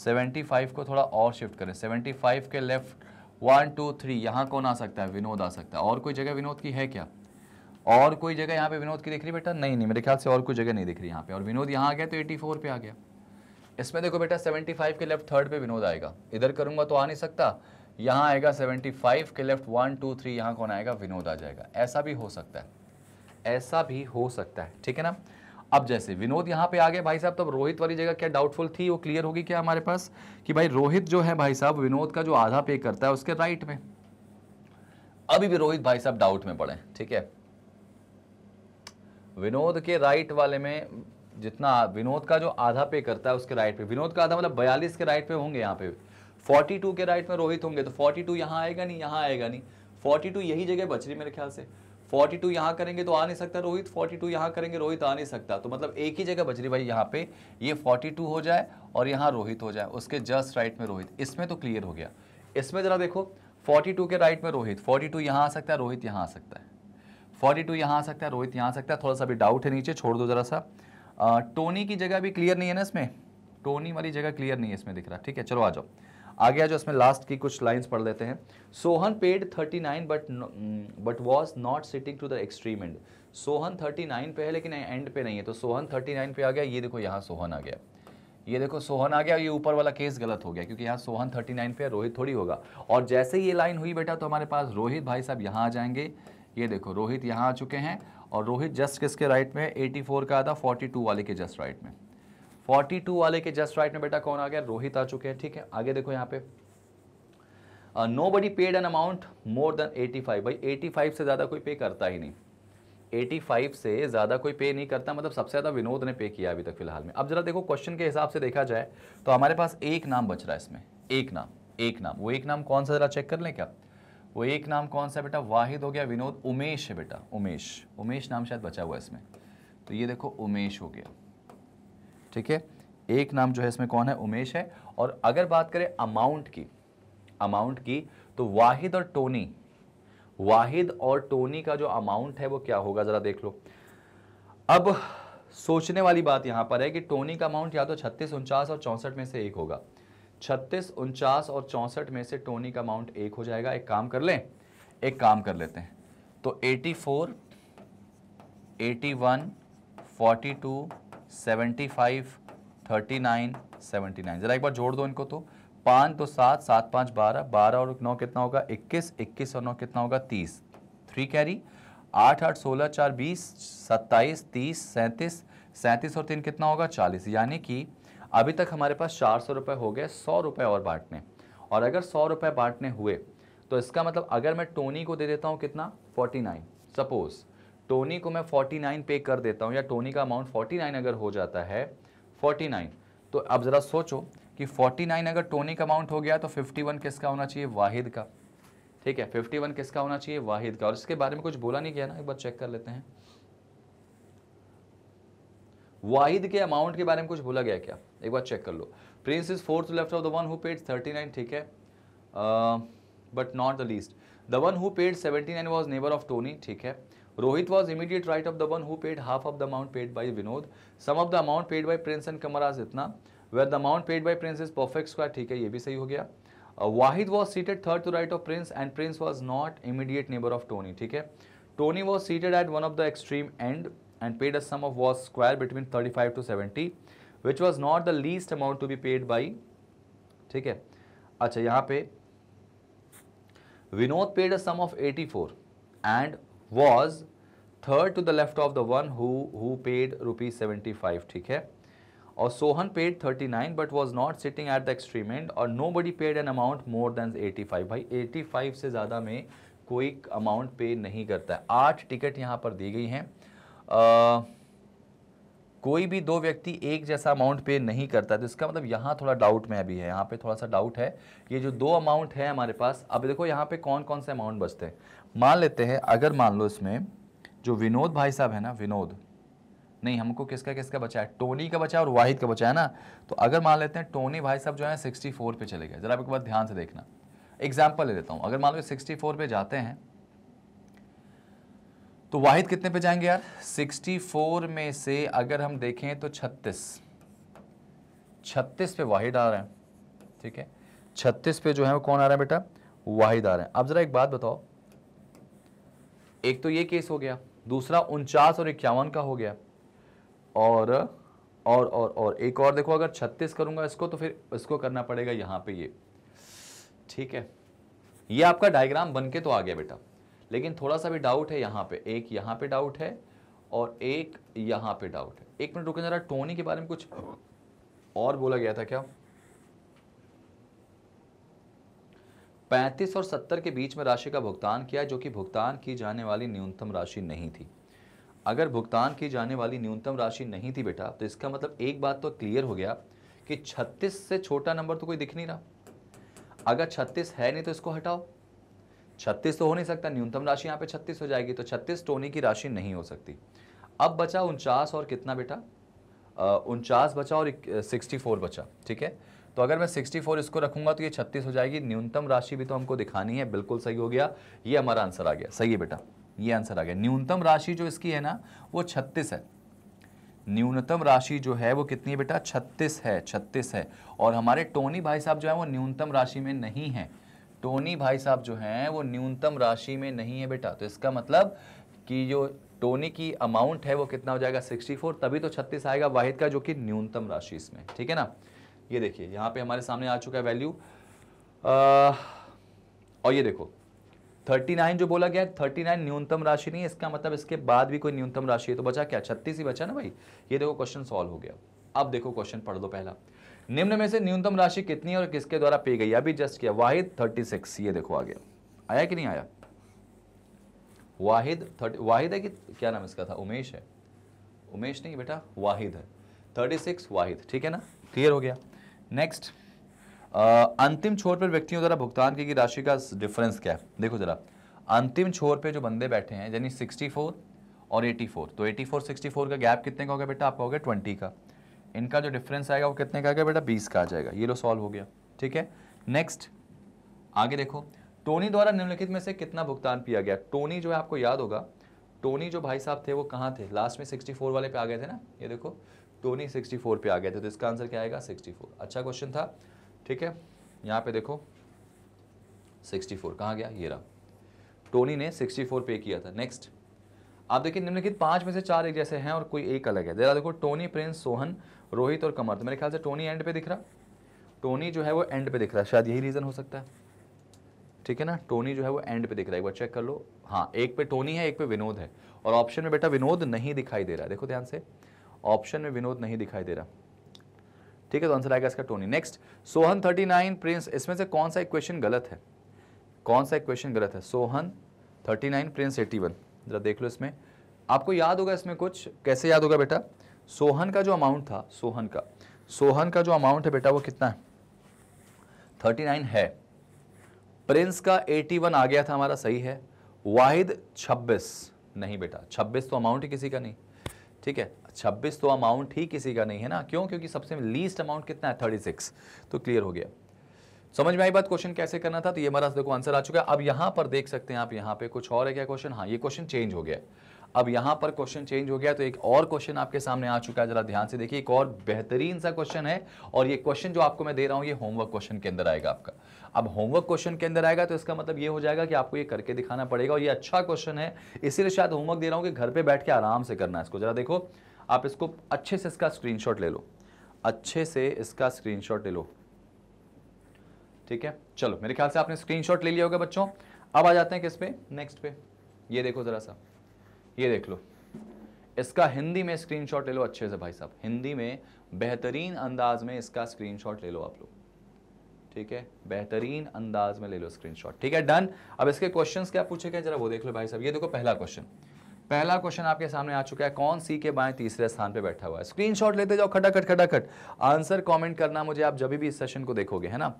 75 को थोड़ा और शिफ्ट करें 75 के लेफ्ट वन टू थ्री यहाँ कौन आ सकता है विनोद आ सकता है और कोई जगह विनोद की है क्या और कोई जगह यहाँ पे विनोद की दिख रही बेटा नहीं नहीं मेरे ख्याल से और कोई जगह नहीं दिख रही यहाँ पे और विनोद यहाँ आ गया तो 84 पे आ गया इसमें देखो बेटा 75 के लेफ्ट थर्ड पे विनोद आएगा इधर करूँगा तो आ नहीं सकता यहाँ आएगा 75 के लेफ्ट वन टू थ्री यहाँ कौन आएगा विनोद आ जाएगा ऐसा भी हो सकता है ऐसा भी हो सकता है ठीक है ना अब जैसे विनोद यहाँ पे आ गए भाई साहब तब रोहित वाली जगह क्या डाउटफुल थी वो क्लियर होगी क्या हमारे पास कि भाई रोहित जो है भाई साहब विनोद का जो आधा पे करता है उसके राइट में अभी भी रोहित भाई साहब डाउट में पड़े ठीक है विनोद के राइट वाले में जितना विनोद का जो आधा पे करता है उसके राइट पे विनोद का आधा मतलब बयालीस के राइट पे होंगे यहाँ पे 42 के राइट में रोहित होंगे तो 42 टू यहाँ आएगा नहीं यहाँ आएगा नहीं 42 यही जगह बच रही मेरे ख्याल से फोर्टी टू यहाँ करेंगे तो आ नहीं सकता रोहित फोर्टी टू यहाँ करेंगे रोहित आ नहीं सकता तो मतलब एक ही जगह बज रही भाई यहाँ पे ये फोर्टी टू हो जाए और यहाँ रोहित हो जाए उसके जस्ट राइट में रोहित इसमें तो क्लियर हो गया इसमें ज़रा देखो फोर्टी टू के राइट में रोहित फोर्टी टू यहाँ आ सकता है रोहित यहाँ आ सकता है फोर्टी टू यहाँ आ सकता है रोहित यहाँ आ सकता है थोड़ा सा भी डाउट है नीचे छोड़ दो ज़रा सा टोनी की जगह भी क्लियर नहीं है ना इसमें टोनी वाली जगह क्लियर नहीं है इसमें दिख रहा ठीक है चलो आ जाओ आगे जाओ इसमें लास्ट की कुछ लाइंस पढ़ लेते हैं Sohan paid 39 but but was not sitting to the extreme end Sohan 39 पे है लेकिन एंड पे नहीं है तो सोहन 39 पे आ गया ये देखो यहाँ सोहन आ गया ये देखो सोहन आ गया ये ऊपर वाला केस गलत हो गया क्योंकि यहाँ सोहन 39 पे है रोहित थोड़ी होगा और जैसे ये लाइन हुई बेटा तो हमारे पास रोहित भाई साहब यहाँ आ जाएंगे ये देखो रोहित यहाँ आ चुके हैं और रोहित जस्ट किसके राइट में एटी का आधा फोर्टी वाले के जस्ट राइट में फोर्टी टू वाले के जस्ट राइट में बेटा कौन आ गया रोहित आ चुके हैं ठीक है आगे देखो यहाँ पे nobody paid an amount more than five भाई फाइव से ज़्यादा कोई पे करता ही नहीं एटी फाइव से ज़्यादा कोई पे नहीं करता मतलब सबसे ज़्यादा विनोद ने पे किया अभी तक फिलहाल में अब जरा देखो क्वेश्चन के हिसाब से देखा जाए तो हमारे पास एक नाम बच रहा है इसमें एक नाम एक नाम वो एक नाम कौन सा ज़रा चेक कर लें क्या वो एक नाम कौन सा बेटा वाहिद हो गया विनोद उमेश है बेटा उमेश उमेश नाम शायद बचा हुआ है इसमें तो ये देखो उमेश हो गया ठीक है एक नाम जो है इसमें कौन है उमेश है और अगर बात करें अमाउंट की अमाउंट की तो वाहिद और टोनी वाहिद और टोनी का जो अमाउंट है वो क्या होगा ज़रा देख लो अब सोचने वाली बात यहां पर है कि टोनी का अमाउंट या तो छत्तीस उनचास और चौंसठ में से एक होगा छत्तीस उनचास और चौंसठ में से टोनी का अमाउंट एक हो जाएगा एक काम कर लें एक काम कर लेते हैं तो 84, 81, 42, seventy five thirty nine seventy nine ज़रा एक बार जोड़ दो इनको तो पाँच दो सात सात पाँच बारह बारह और नौ कितना होगा इक्कीस इक्कीस और नौ कितना होगा तीस थ्री कैरी आठ आठ सोलह चार बीस सत्ताईस तीस सैंतीस सैंतीस और तीन कितना होगा चालीस यानी कि अभी तक हमारे पास चार सौ रुपये हो गए सौ रुपये और बांटने और अगर सौ रुपये बांटने हुए तो इसका मतलब अगर मैं टोनी को दे देता हूँ कितना फोर्टी नाइन सपोज़ टोनी को मैं 49 पे कर देता हूँ या टोनी का अमाउंट 49 अगर हो जाता है 49 तो अब ज़रा सोचो कि 49 अगर टोनी का अमाउंट हो गया तो 51 किसका होना चाहिए वाहिद का ठीक है 51 किसका होना चाहिए वाहिद का और इसके बारे में कुछ बोला नहीं गया ना एक बार चेक कर लेते हैं वाहिद के अमाउंट के बारे में कुछ बोला गया क्या एक बार चेक कर लो Prince is fourth left of the one who paid 39 ठीक है but not the least the one who paid seventy nine was neighbour of Tony ठीक है Rohit was immediate right of the one who paid half of the amount paid by Vinod sum of the amount paid by Prince and Kamraj इतना where the amount paid by Prince is perfect square ठीक है ये भी सही हो गया Wahid was seated third to right of Prince and Prince was not immediate neighbour of Tony ठीक है Tony was seated at one of the extreme end and paid a sum of was square between thirty five to seventy which was not the least amount to be paid by ठीक है अच्छा यहाँ पे Vinod paid a sum of eighty four and was third to the left of the one who paid rupees seventy five ठीक है और Sohan paid thirty nine but was not sitting at the extreme end और nobody paid an amount more than eighty five भाई eighty five से ज़्यादा में कोई amount पे नहीं करता है आठ टिकट यहाँ पर दी गई हैं कोई भी दो व्यक्ति एक जैसा अमाउंट पे नहीं करता है तो इसका मतलब यहाँ थोड़ा डाउट में अभी है यहाँ पे थोड़ा सा डाउट है ये जो दो अमाउंट है हमारे पास अब देखो यहाँ पे कौन कौन से अमाउंट बचते हैं मान लेते हैं अगर मान लो इसमें जो विनोद भाई साहब है ना विनोद नहीं हमको किसका किसका बचा है टोनी का बचा और वाहिद का बचा है ना तो अगर मान लेते हैं टोनी भाई साहब जो है सिक्सटी फोर पर चले गए ज़रा एक बार ध्यान से देखना एग्जाम्पल ले लेता हूँ अगर मान लो सिक्सटी फोर पर जाते हैं तो वाहिद कितने पे जाएंगे यार 64 में से अगर हम देखें तो 36 36 पे वाहिद आ रहे हैं ठीक है 36 पे जो है वो कौन आ रहा है बेटा वाहिद आ रहे हैं अब ज़रा एक बात बताओ एक तो ये केस हो गया दूसरा उनचास और इक्यावन का हो गया और और और और एक और देखो अगर छत्तीस करूंगा इसको तो फिर इसको करना पड़ेगा यहाँ पे ये ठीक है ये आपका डायग्राम बन के तो आ गया बेटा लेकिन थोड़ा सा भी डाउट है यहाँ पे एक यहाँ पे डाउट है और एक यहाँ पे डाउट है एक मिनट रुके जरा टोनी के बारे में कुछ और बोला गया था क्या पैंतीस और सत्तर के बीच में राशि का भुगतान किया जो कि भुगतान की जाने वाली न्यूनतम राशि नहीं थी अगर भुगतान की जाने वाली न्यूनतम राशि नहीं थी बेटा तो इसका मतलब एक बात तो क्लियर हो गया कि 36 से छोटा नंबर तो कोई दिख नहीं रहा अगर 36 है नहीं तो इसको हटाओ 36 तो हो नहीं सकता न्यूनतम राशि यहाँ पे 36 हो जाएगी तो 36 टोनी की राशि नहीं हो सकती अब बचा उनचास और कितना बेटा उनचास बचा और सिक्सटी बचा ठीक है तो अगर मैं 64 इसको रखूंगा तो ये 36 हो जाएगी न्यूनतम राशि भी तो हमको दिखानी है बिल्कुल सही हो गया ये हमारा आंसर आ गया सही है बेटा ये आंसर आ गया न्यूनतम राशि जो इसकी है ना वो छत्तीस है न्यूनतम राशि जो है वो कितनी है बेटा छत्तीस है छत्तीस है और हमारे टोनी भाई साहब जो है वो न्यूनतम राशि में नहीं है टोनी भाई साहब जो है वो न्यूनतम राशि में नहीं है बेटा तो इसका मतलब कि जो टोनी की अमाउंट है वो कितना हो जाएगा 64 तभी तो 36 आएगा वाहिद का जो कि न्यूनतम राशि इसमें ठीक है ना ये देखिए यहाँ पे हमारे सामने आ चुका है वैल्यू और ये देखो 39 जो बोला गया है 39 न्यूनतम राशि नहीं है इसका मतलब इसके बाद भी कोई न्यूनतम राशि है तो बचा क्या छत्तीस ही बचा ना भाई ये देखो क्वेश्चन सॉल्व हो गया अब देखो क्वेश्चन पढ़ दो पहला निम्न में से न्यूनतम राशि कितनी है और किसके द्वारा पे गई अभी जस्ट किया वाहिद सिक्स ये देखो आ गया आया कि नहीं आया वाहिद थर्टी वाहिद है कि क्या नाम इसका था उमेश है उमेश नहीं बेटा वाहिद है थर्टी सिक्स वाहिद ठीक है ना क्लियर हो गया नेक्स्ट uh, अंतिम छोर पर व्यक्तियों द्वारा भुगतान की गई राशि का डिफरेंस क्या है देखो जरा अंतिम छोर पे जो बंदे बैठे हैं यानी 64 और 84 तो 84 64 का गैप कितने का हो गया बेटा आपका हो गया 20 का इनका जो डिफरेंस आएगा वो कितने का आ गया बेटा 20 का आ जाएगा ये लो सॉल्व हो गया ठीक है नेक्स्ट आगे देखो टोनी द्वारा निम्नलिखित में से कितना भुगतान किया गया टोनी जो है आपको याद होगा टोनी जो भाई साहब थे वो कहाँ थे लास्ट में सिक्सटी वाले पे आ गए थे ना ये देखो टोनी 64 पे आ गए थे तो इसका आंसर क्या आएगा 64 अच्छा क्वेश्चन था ठीक है यहाँ पे देखो 64 कहाँ गया ये रहा टोनी ने 64 पे किया था नेक्स्ट आप देखिए निम्नलिखित पांच में से चार एक जैसे हैं और कोई एक अलग है जरा देखो टोनी प्रिंस सोहन रोहित और कमर तो मेरे ख्याल से टोनी एंड पे दिख रहा टोनी जो है वो एंड पे दिख रहा शायद यही रीज़न हो सकता है ठीक है ना टोनी जो है वो एंड पे दिख रहा है एक बार चेक कर लो हाँ एक पे टोनी है एक पे विनोद है और ऑप्शन में बेटा विनोद नहीं दिखाई दे रहा है देखो ध्यान से ऑप्शन में विनोद नहीं दिखाई दे रहा ठीक है तो आंसर आएगा इसका Tony next Sohan thirty nine Prince इसमें से कौन सा इक्वेशन गलत है कौन सा इक्वेशन गलत है Sohan thirty nine Prince one जरा देख लो इसमें आपको याद होगा इसमें कुछ कैसे याद होगा बेटा सोहन का जो अमाउंट था सोहन का सोहन का जो अमाउंट है बेटा वो कितना है थर्टी नाइन है प्रिंस का एटी वन आ गया था हमारा सही है वाहिद छब्बीस नहीं बेटा छब्बीस तो अमाउंट ही किसी का नहीं ठीक है छब्बीस तो अमाउंट ही किसी का नहीं है ना क्यों क्योंकि सबसे लीस्ट अमाउंट कितना है थर्टी तो क्लियर हो गया समझ में आई बात क्वेश्चन कैसे करना था तो ये हमारा देखो आंसर आ चुका है अब यहां पर देख सकते हैं आप यहां पे कुछ और है क्या क्वेश्चन हाँ ये क्वेश्चन चेंज हो गया अब यहां पर क्वेश्चन चेंज हो गया तो एक और क्वेश्चन आपके सामने आ चुका है जरा ध्यान से देखिए एक और बेहतरीन सा क्वेश्चन है और ये क्वेश्चन जो आपको मैं दे रहा हूं ये होमवर्क क्वेश्चन के अंदर आएगा आपका अब होमवर्क क्वेश्चन के अंदर आएगा तो इसका मतलब ये हो जाएगा कि आपको ये करके दिखाना पड़ेगा और ये अच्छा क्वेश्चन है इसीलिए शायद होमवर्क दे रहा हूं कि घर पर बैठ के आराम से करना है इसको जरा देखो आप इसको अच्छे से इसका स्क्रीनशॉट ले लो अच्छे से इसका स्क्रीनशॉट ले लो ठीक है चलो मेरे ख्याल से आपने स्क्रीनशॉट ले लिया होगा बच्चों अब आ जाते हैं किस पे नेक्स्ट पे ये देखो ज़रा सा ये देख लो इसका हिंदी में स्क्रीनशॉट ले लो अच्छे से भाई साहब हिंदी में बेहतरीन अंदाज में इसका स्क्रीनशॉट ले लो आप लोग ठीक है बेहतरीन अंदाज में ले लो स्क्रीनशॉट ठीक है डन अब इसके क्वेश्चंस क्या पूछे गए जरा वो देख लो भाई साहब ये देखो पहला क्वेश्चन पहला क्वेश्चन आपके सामने आ चुका है कौन सी के बाएं तीसरे स्थान पे बैठा हुआ है स्क्रीनशॉट लेते जाओ खटाखट खटाखट आंसर कमेंट करना मुझे आप जब भी इस सेशन को देखोगे है ना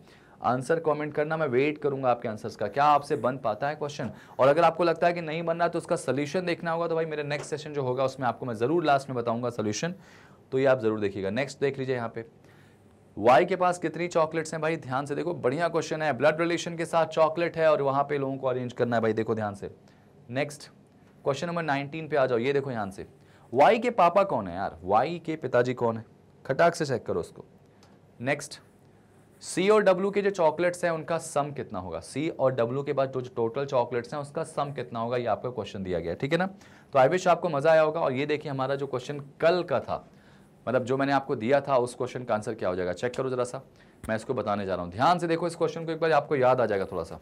आंसर कमेंट करना मैं वेट करूंगा आपके आंसर्स का क्या आपसे बन पाता है क्वेश्चन और अगर आपको लगता है कि नहीं बन रहा तो उसका सोल्यूशन देखना होगा तो भाई मेरे नेक्स्ट सेशन जो होगा उसमें आपको मैं ज़रूर लास्ट में बताऊंगा सोल्यूशन तो ये आप ज़रूर देखिएगा नेक्स्ट देख लीजिए यहाँ पे वाई के पास कितनी चॉकलेट्स हैं भाई ध्यान से देखो बढ़िया क्वेश्चन है ब्लड रिलेशन के साथ चॉकलेट है और वहां पे लोगों को अरेंज करना है भाई देखो ध्यान से नेक्स्ट क्वेश्चन नंबर नाइनटीन पे आ जाओ ये देखो यहां से वाई के पापा कौन है यार वाई के पिताजी कौन है खटाक से चेक करो उसको नेक्स्ट सी और डब्ल्यू के जो चॉकलेट्स हैं उनका सम कितना होगा सी और डब्ल्यू के बाद जो जो टोटल चॉकलेट्स हैं उसका सम कितना होगा ये आपका क्वेश्चन दिया गया ठीक है ना तो आई विश आपको मज़ा आया होगा और ये देखिए हमारा जो क्वेश्चन कल का था मतलब जो मैंने आपको दिया था उस क्वेश्चन का आंसर क्या हो जाएगा चेक करो जरा सा मैं इसको बताने जा रहा हूँ ध्यान से देखो इस क्वेश्चन को एक बार आपको याद आ जाएगा थोड़ा सा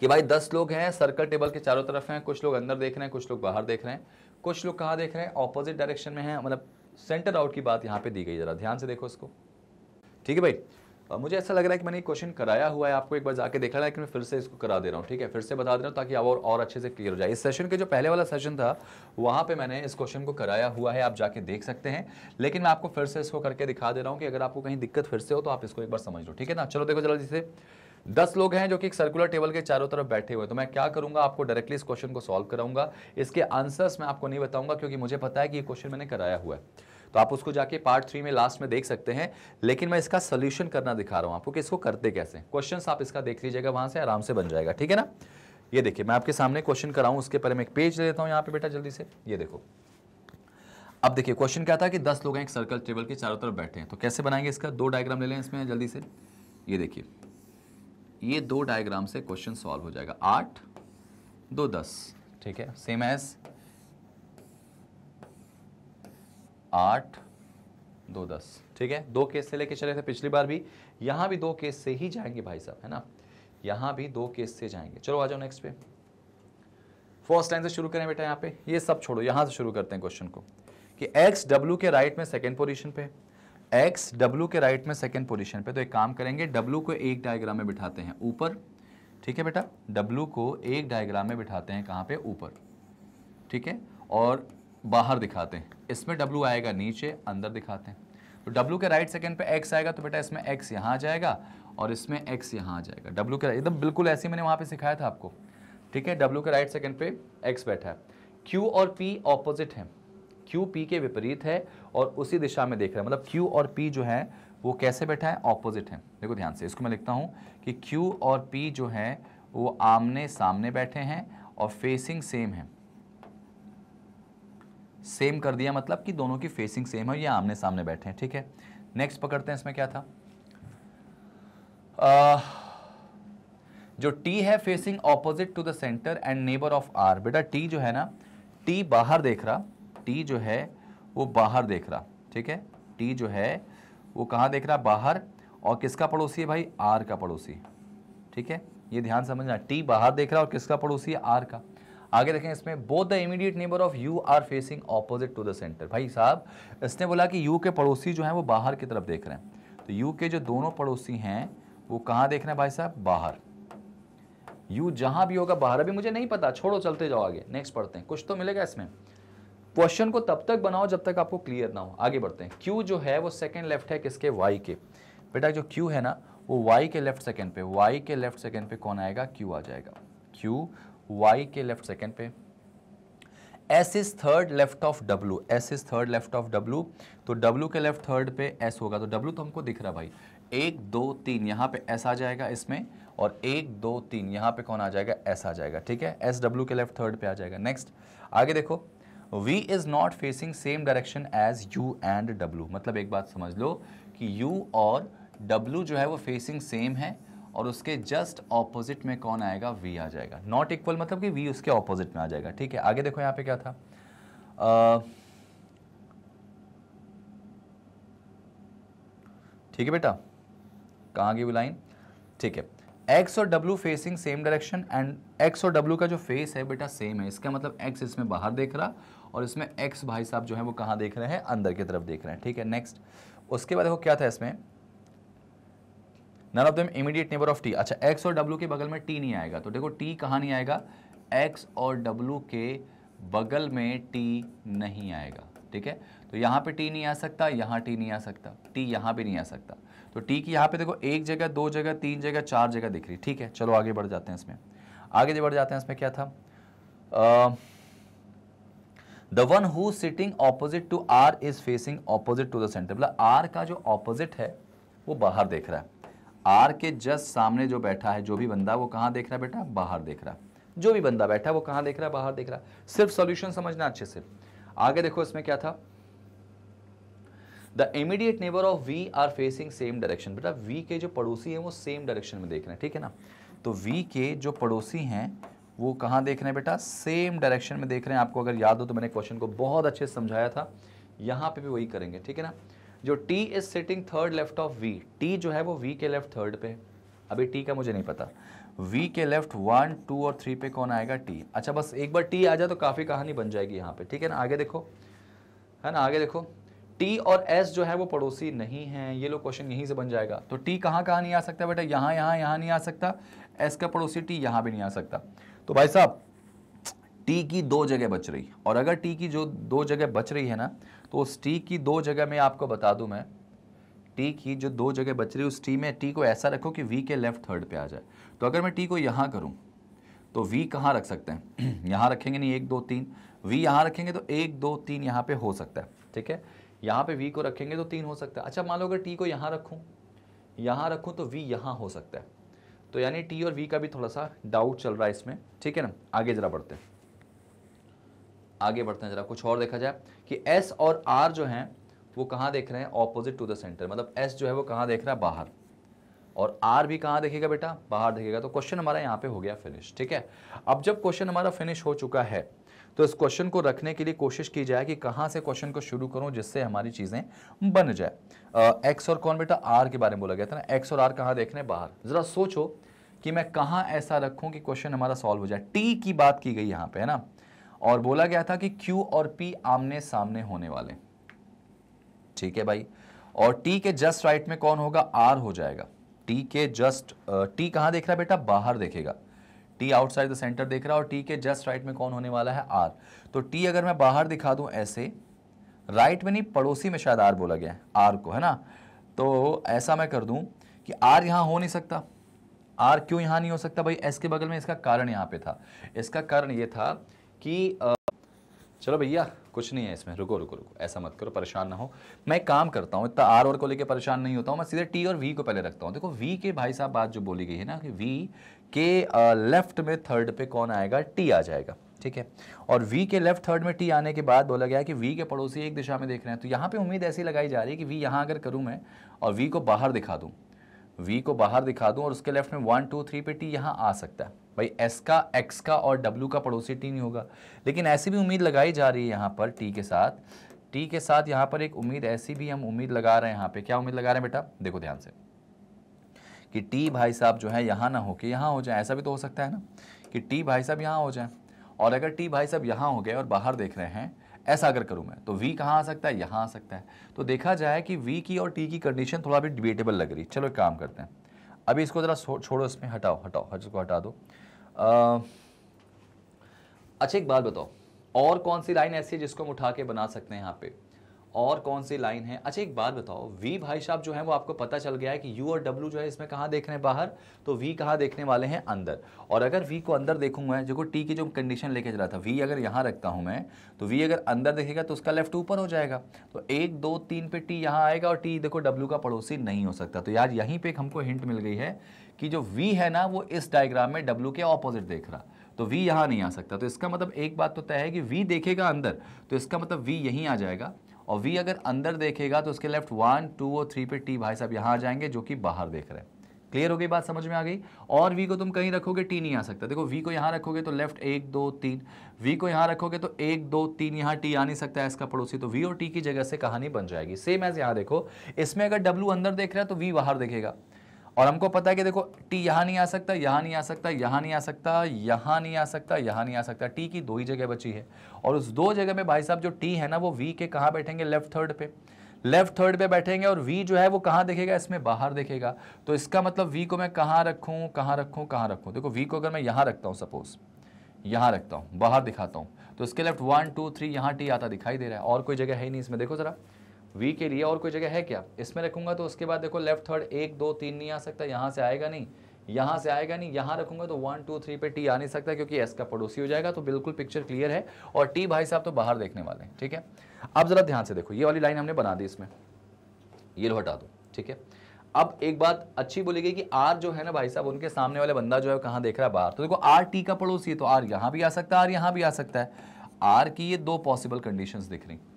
कि भाई दस लोग हैं सर्कल टेबल के चारों तरफ हैं कुछ लोग अंदर देख रहे हैं कुछ लोग बाहर देख रहे हैं कुछ लोग कहाँ देख रहे हैं ऑपोजिट डायरेक्शन में है मतलब सेंटर आउट की बात यहाँ पे दी गई जरा ध्यान से देखो इसको ठीक है भाई मुझे ऐसा लग रहा है कि मैंने क्वेश्चन कराया हुआ है आपको एक बार जाके देखा लेकिन मैं फिर से इसको करा दे रहा हूँ ठीक है फिर से बता दे रहा हूँ ताकि और और अच्छे से क्लियर हो जाए इस सेशन के जो पहले वाला सेशन था वहाँ पे मैंने इस क्वेश्चन को कराया हुआ है आप जाके देख सकते हैं लेकिन मैं आपको फिर से इसको करके दिखा दे रहा हूँ कि अगर आपको कहीं दिक्कत फिर से हो तो आप इसको एक बार समझ लो ठीक है ना चलो देखो जल्दी से दस लोग हैं जो कि एक सर्कुलर टेबल के चारों तरफ बैठे हुए तो मैं क्या करूंगा आपको डायरेक्टली इस क्वेश्चन को सॉल्व कराऊंगा इसके आंसर्स मैं आपको नहीं बताऊंगा क्योंकि मुझे पता है कि ये क्वेश्चन मैंने कराया हुआ है तो आप उसको जाके पार्ट थ्री में लास्ट में देख सकते हैं लेकिन मैं इसका सोल्यूशन करना दिखा रहा हूँ आपको कि इसको करते कैसे क्वेश्चन आप इसका देख लीजिएगा वहाँ से आराम से बन जाएगा ठीक है ना ये देखिए मैं आपके सामने क्वेश्चन कराऊँ उसके पहले मैं एक पेज देता हूँ यहाँ पे बेटा जल्दी से ये देखो अब देखिए क्वेश्चन क्या था कि दस लोग हैं एक सर्कल टेबल के चारों तरफ बैठे हैं तो कैसे बनाएंगे इसका दो डायग्राम ले लें इसमें जल्दी से ये देखिए ये दो डायग्राम से क्वेश्चन सॉल्व हो जाएगा आठ दो दस ठीक है सेम एज आठ दो दस ठीक है दो केस से लेके चले थे पिछली बार भी यहां भी दो केस से ही जाएंगे भाई साहब है ना यहां भी दो केस से जाएंगे चलो आ जाओ नेक्स्ट पे फर्स्ट लाइन से शुरू करें बेटा यहां पे ये सब छोड़ो यहां से शुरू करते हैं क्वेश्चन को कि एक्स डब्ल्यू के राइट में सेकेंड पोजिशन पे है एक्स डब्ल्यू के राइट में सेकेंड पोजिशन पर तो एक काम करेंगे डब्लू को एक डायग्राम में बिठाते हैं ऊपर ठीक है बेटा डब्ल्यू को एक डायग्राम में बिठाते हैं कहाँ पे ऊपर ठीक है और बाहर दिखाते हैं इसमें डब्लू आएगा नीचे अंदर दिखाते हैं तो डब्लू के राइट सेकेंड पे एक्स आएगा तो बेटा इसमें एक्स यहाँ आ जाएगा और इसमें एक्स यहाँ आ जाएगा डब्ल्यू के एकदम बिल्कुल ऐसे मैंने वहाँ पे सिखाया था आपको ठीक है डब्ल्यू के राइट सेकेंड पे एक्स बैठा है क्यू और पी ऑपोजिट हैं क्यू पी के विपरीत है और उसी दिशा में देख रहा है मतलब क्यू और पी जो है वो कैसे बैठा है ऑपोजिट है देखो ध्यान से इसको मैं लिखता हूँ कि क्यू और पी जो है वो आमने सामने बैठे हैं और फेसिंग सेम है सेम कर दिया मतलब कि दोनों की फेसिंग सेम है ये आमने सामने बैठे हैं ठीक है नेक्स्ट पकड़ते हैं इसमें क्या था आ, uh, जो टी है facing opposite to the centre and neighbour of R बेटा टी जो है ना टी बाहर देख रहा टी जो है वो बाहर देख रहा ठीक है टी जो है वो कहाँ देख रहा बाहर और किसका पड़ोसी है भाई आर का पड़ोसी ठीक है ये ध्यान समझना टी बाहर देख रहा और किसका पड़ोसी है आर का आगे देखें इसमें both the immediate neighbour of U are facing opposite to the centre भाई साहब इसने बोला कि यू के पड़ोसी जो हैं वो बाहर की तरफ देख रहे हैं तो यू के जो दोनों पड़ोसी हैं वो कहाँ देख रहे हैं भाई साहब बाहर यू जहाँ भी होगा बाहर अभी मुझे नहीं पता छोड़ो चलते जाओ आगे नेक्स्ट पढ़ते हैं कुछ तो मिलेगा इसमें क्वेश्चन को तब तक बनाओ जब तक आपको क्लियर ना हो आगे बढ़ते हैं क्यू जो है वो सेकेंड लेफ्ट है किसके वाई के बेटा जो क्यू है ना वो वाई के लेफ्ट सेकेंड पे वाई के लेफ्ट सेकेंड पे कौन आएगा क्यू आ जाएगा क्यू वाई के लेफ्ट सेकेंड पे S is third left of W S is third left of W तो डब्ल्यू के लेफ्ट थर्ड पे एस होगा तो डब्ल्यू तो हमको दिख रहा भाई एक दो तीन यहाँ पे एस आ जाएगा इसमें और एक दो तीन यहाँ पे कौन आ जाएगा एस आ जाएगा ठीक है एस डब्ल्यू के लेफ्ट थर्ड पे आ जाएगा नेक्स्ट आगे देखो V is not facing same direction as U and W मतलब एक बात समझ लो कि U और W जो है वो फेसिंग सेम है और उसके जस्ट ऑपोजिट में कौन आएगा V आ जाएगा नॉट इक्वल मतलब कि V उसके ऑपोजिट में आ जाएगा ठीक है आगे देखो यहाँ पे क्या था ठीक है बेटा कहाँ गई वो लाइन ठीक है एक्स और W facing same direction and X और डब्ल्यू का जो फेस है बेटा सेम है इसका मतलब एक्स इसमें बाहर देख रहा और इसमें एक्स भाई साहब जो है वो कहाँ देख रहे हैं अंदर की तरफ देख रहे हैं ठीक है नेक्स्ट उसके बाद देखो क्या था इसमें none of them immediate neighbour of T अच्छा एक्स और डब्ल्यू के बगल में टी नहीं आएगा तो देखो टी कहाँ नहीं आएगा एक्स और डब्ल्यू के बगल में टी नहीं आएगा ठीक है तो यहाँ पे टी नहीं आ सकता यहाँ टी नहीं आ सकता टी यहाँ भी नहीं आ सकता तो टी की यहाँ पे देखो एक जगह दो जगह तीन जगह चार जगह दिख रही ठीक है चलो आगे बढ़ जाते हैं इसमें आगे बढ़ जाते हैं इसमें क्या था the one who sitting opposite to R is facing opposite to the centre मतलब आर का जो ऑपोजिट है वो बाहर देख रहा है आर के जस्ट सामने जो बैठा है जो भी बंदा वो कहाँ देख रहा है बेटा बाहर देख रहा है जो भी बंदा बैठा है वो कहाँ देख रहा है बाहर देख रहा है सिर्फ सॉल्यूशन समझना अच्छे से आगे देखो इसमें क्या था the immediate neighbour of V are facing same direction बेटा वी के जो पड़ोसी हैं वो सेम डायरेक्शन में देख रहे हैं ठीक है ना तो वी के जो पड़ोसी हैं वो कहाँ देख रहे हैं बेटा सेम डायरेक्शन में देख रहे हैं आपको अगर याद हो तो मैंने क्वेश्चन को बहुत अच्छे से समझाया था यहाँ पे भी वही करेंगे ठीक है ना जो T is sitting third left of V T जो है वो वी के लेफ्ट थर्ड पे अभी टी का मुझे नहीं पता वी के लेफ्ट वन टू और थ्री पे कौन आएगा टी अच्छा बस एक बार टी आ जाए तो काफ़ी कहानी बन जाएगी यहाँ पे ठीक है ना आगे देखो है ना आगे देखो टी और एस जो है वो पड़ोसी नहीं है ये लोग क्वेश्चन यहीं से बन जाएगा तो टी कहाँ कहाँ नहीं आ सकता बेटा यहाँ यहाँ यहाँ नहीं आ सकता एस का पड़ोसी टी यहाँ भी नहीं आ सकता तो भाई साहब टी की दो जगह बच रही और अगर टी की जो दो जगह बच रही है ना तो उस टी की दो जगह में आपको बता दूं मैं टी की जो दो जगह बच रही है उस टी में टी को ऐसा रखो कि वी के लेफ्ट थर्ड पे आ जाए तो अगर मैं टी को यहाँ करूँ तो वी कहाँ रख सकते हैं यहाँ रखेंगे नहीं एक दो तीन वी यहाँ रखेंगे तो एक दो तीन यहाँ पे हो सकता है ठीक है यहाँ पे वी को रखेंगे तो तीन हो सकता है अच्छा मान लो अगर टी को यहाँ रखूँ यहाँ रखूँ तो वी यहाँ हो सकता है तो यानी टी और वी का भी थोड़ा सा डाउट चल रहा है इसमें ठीक है ना आगे ज़रा बढ़ते हैं आगे बढ़ते हैं ज़रा कुछ और देखा जाए कि एस और आर जो हैं वो कहाँ देख रहे हैं ऑपोजिट टू द सेंटर मतलब एस जो है वो कहाँ देख रहा है बाहर और आर भी कहाँ देखेगा बेटा बाहर देखेगा तो क्वेश्चन हमारा यहाँ पे हो गया फिनिश ठीक है अब जब क्वेश्चन हमारा फिनिश हो चुका है तो इस क्वेश्चन को रखने के लिए कोशिश की जाए कि कहाँ से क्वेश्चन को शुरू करूँ जिससे हमारी चीज़ें बन जाए एक्स और कौन बेटा आर के बारे में बोला गया था ना एक्स और आर कहाँ देखने बाहर ज़रा सोचो कि मैं कहाँ ऐसा रखूँ कि क्वेश्चन हमारा सॉल्व हो जाए टी की बात की गई यहाँ पे है ना और बोला गया था कि क्यू और पी आमने सामने होने वाले ठीक है भाई और टी के जस्ट राइट में कौन होगा आर हो जाएगा टी के जस्ट टी कहाँ देख रहा है बेटा बाहर देखेगा टी आउटसाइड द सेंटर देख रहा है और टी के जस्ट राइट में कौन होने वाला है आर तो टी अगर मैं बाहर दिखा दूं ऐसे राइट में नहीं पड़ोसी में शायद आर बोला गया है आर को है ना तो ऐसा मैं कर दूं कि आर यहां हो नहीं सकता आर क्यों यहां नहीं हो सकता भाई एस के बगल में इसका कारण यहां पे था इसका कारण ये था कि आ, चलो भैया कुछ नहीं है इसमें रुको रुको रुको ऐसा मत करो परेशान ना हो मैं काम करता हूँ इतना आर और को लेकर परेशान नहीं होता हूँ मैं सीधे टी और वी को पहले रखता हूँ देखो वी के भाई साहब बात जो बोली गई है ना कि वी के लेफ्ट में थर्ड पे कौन आएगा टी आ जाएगा ठीक है और वी के लेफ्ट थर्ड में टी आने के बाद बोला गया कि वी के पड़ोसी एक दिशा में देख रहे हैं तो यहाँ पे उम्मीद ऐसी लगाई जा रही है कि वी यहाँ अगर करूँ मैं और वी को बाहर दिखा दूँ वी को बाहर दिखा दूँ और उसके लेफ्ट में वन टू थ्री पे टी यहाँ आ सकता है भाई एस का एक्स का और डब्ल्यू का पड़ोसी टी नहीं होगा लेकिन ऐसी भी उम्मीद लगाई जा रही है यहाँ पर टी के साथ टी के साथ यहाँ पर एक उम्मीद ऐसी भी हम उम्मीद लगा रहे हैं यहाँ पे क्या उम्मीद लगा रहे हैं बेटा देखो ध्यान से कि टी भाई साहब जो है यहाँ ना होके यहाँ हो जाए ऐसा भी तो हो सकता है ना कि टी भाई साहब यहाँ हो जाए और अगर टी भाई साहब यहाँ हो गए और बाहर देख रहे हैं ऐसा अगर करूँ मैं तो वी कहाँ आ सकता है यहाँ आ सकता है तो देखा जाए कि वी की और टी की कंडीशन थोड़ा भी डिबेटेबल लग रही चलो काम करते हैं अभी इसको ज़रा छोड़ो इसमें हटाओ हटाओ इसको हटा दो अच्छा एक बात बताओ और कौन सी लाइन ऐसी है जिसको हम उठा के बना सकते हैं यहाँ पे और कौन सी लाइन है अच्छा एक बात बताओ वी भाई साहब जो है वो आपको पता चल गया है कि यू और डब्ल्यू जो है इसमें कहाँ देख रहे हैं बाहर तो वी कहाँ देखने वाले हैं अंदर और अगर वी को अंदर देखूंगा देखो टी की जो कंडीशन लेके चला था वी अगर यहाँ रखता हूँ मैं तो वी अगर अंदर देखेगा तो उसका लेफ्ट ऊपर हो जाएगा तो एक दो तीन पे टी यहाँ आएगा और टी देखो डब्ल्यू का पड़ोसी नहीं हो सकता तो यार यहीं पर हमको हिंट मिल गई है कि जो वी है ना वो इस डायग्राम में डब्ल्यू के ऑपोजिट देख रहा तो वी यहाँ नहीं आ सकता तो इसका मतलब एक बात तो तय है कि वी देखेगा अंदर तो इसका मतलब वी यहीं आ जाएगा और वी अगर अंदर देखेगा तो उसके लेफ्ट वन टू और थ्री पे टी भाई साहब यहाँ आ जाएंगे जो कि बाहर देख रहे हैं क्लियर हो गई बात समझ में आ गई और वी को तुम कहीं रखोगे टी नहीं आ सकता देखो वी को यहाँ रखोगे तो लेफ्ट एक दो तीन वी को यहाँ रखोगे तो एक दो तीन यहाँ टी आ नहीं सकता है इसका पड़ोसी तो वी और टी की जगह से कहानी बन जाएगी सेम एज यहाँ देखो इसमें अगर डब्लू अंदर देख रहा है तो वी बाहर देखेगा और हमको पता है कि देखो टी यहाँ नहीं आ सकता यहाँ नहीं आ सकता यहाँ नहीं आ सकता यहाँ नहीं आ सकता यहाँ नहीं आ सकता टी की दो ही जगह बची है और उस दो जगह में भाई साहब जो टी है ना वो वी के कहाँ बैठेंगे लेफ्ट थर्ड पे लेफ्ट थर्ड पे बैठेंगे और वी जो है वो कहाँ देखेगा इसमें बाहर देखेगा तो इसका मतलब वी को मैं कहाँ रखूँ कहाँ रखूँ कहाँ रखूँ देखो वी को अगर मैं यहाँ रखता हूँ सपोज़ यहाँ रखता हूँ बाहर दिखाता हूँ तो इसके लेफ्ट वन टू थ्री यहाँ टी आता दिखाई दे रहा है और कोई जगह है ही नहीं इसमें देखो ज़रा वी के लिए और कोई जगह है क्या इसमें रखूंगा तो उसके बाद देखो लेफ्ट थर्ड एक दो तीन नहीं आ सकता यहाँ से आएगा नहीं यहाँ से आएगा नहीं यहाँ रखूंगा तो वन टू थ्री पे टी आ नहीं सकता क्योंकि एस का पड़ोसी हो जाएगा तो बिल्कुल पिक्चर क्लियर है और टी भाई साहब तो बाहर देखने वाले हैं ठीक है अब ज़रा ध्यान से देखो ये वाली लाइन हमने बना दी इसमें ये हटा दो ठीक है अब एक बात अच्छी बोली गई कि आर जो है ना भाई साहब उनके सामने वाले बंदा जो है कहाँ देख रहा है बाहर तो देखो आर टी का पड़ोसी है तो आर यहाँ भी आ सकता है आर यहाँ भी आ सकता है आर की ये दो पॉसिबल कंडीशन दिख रही हैं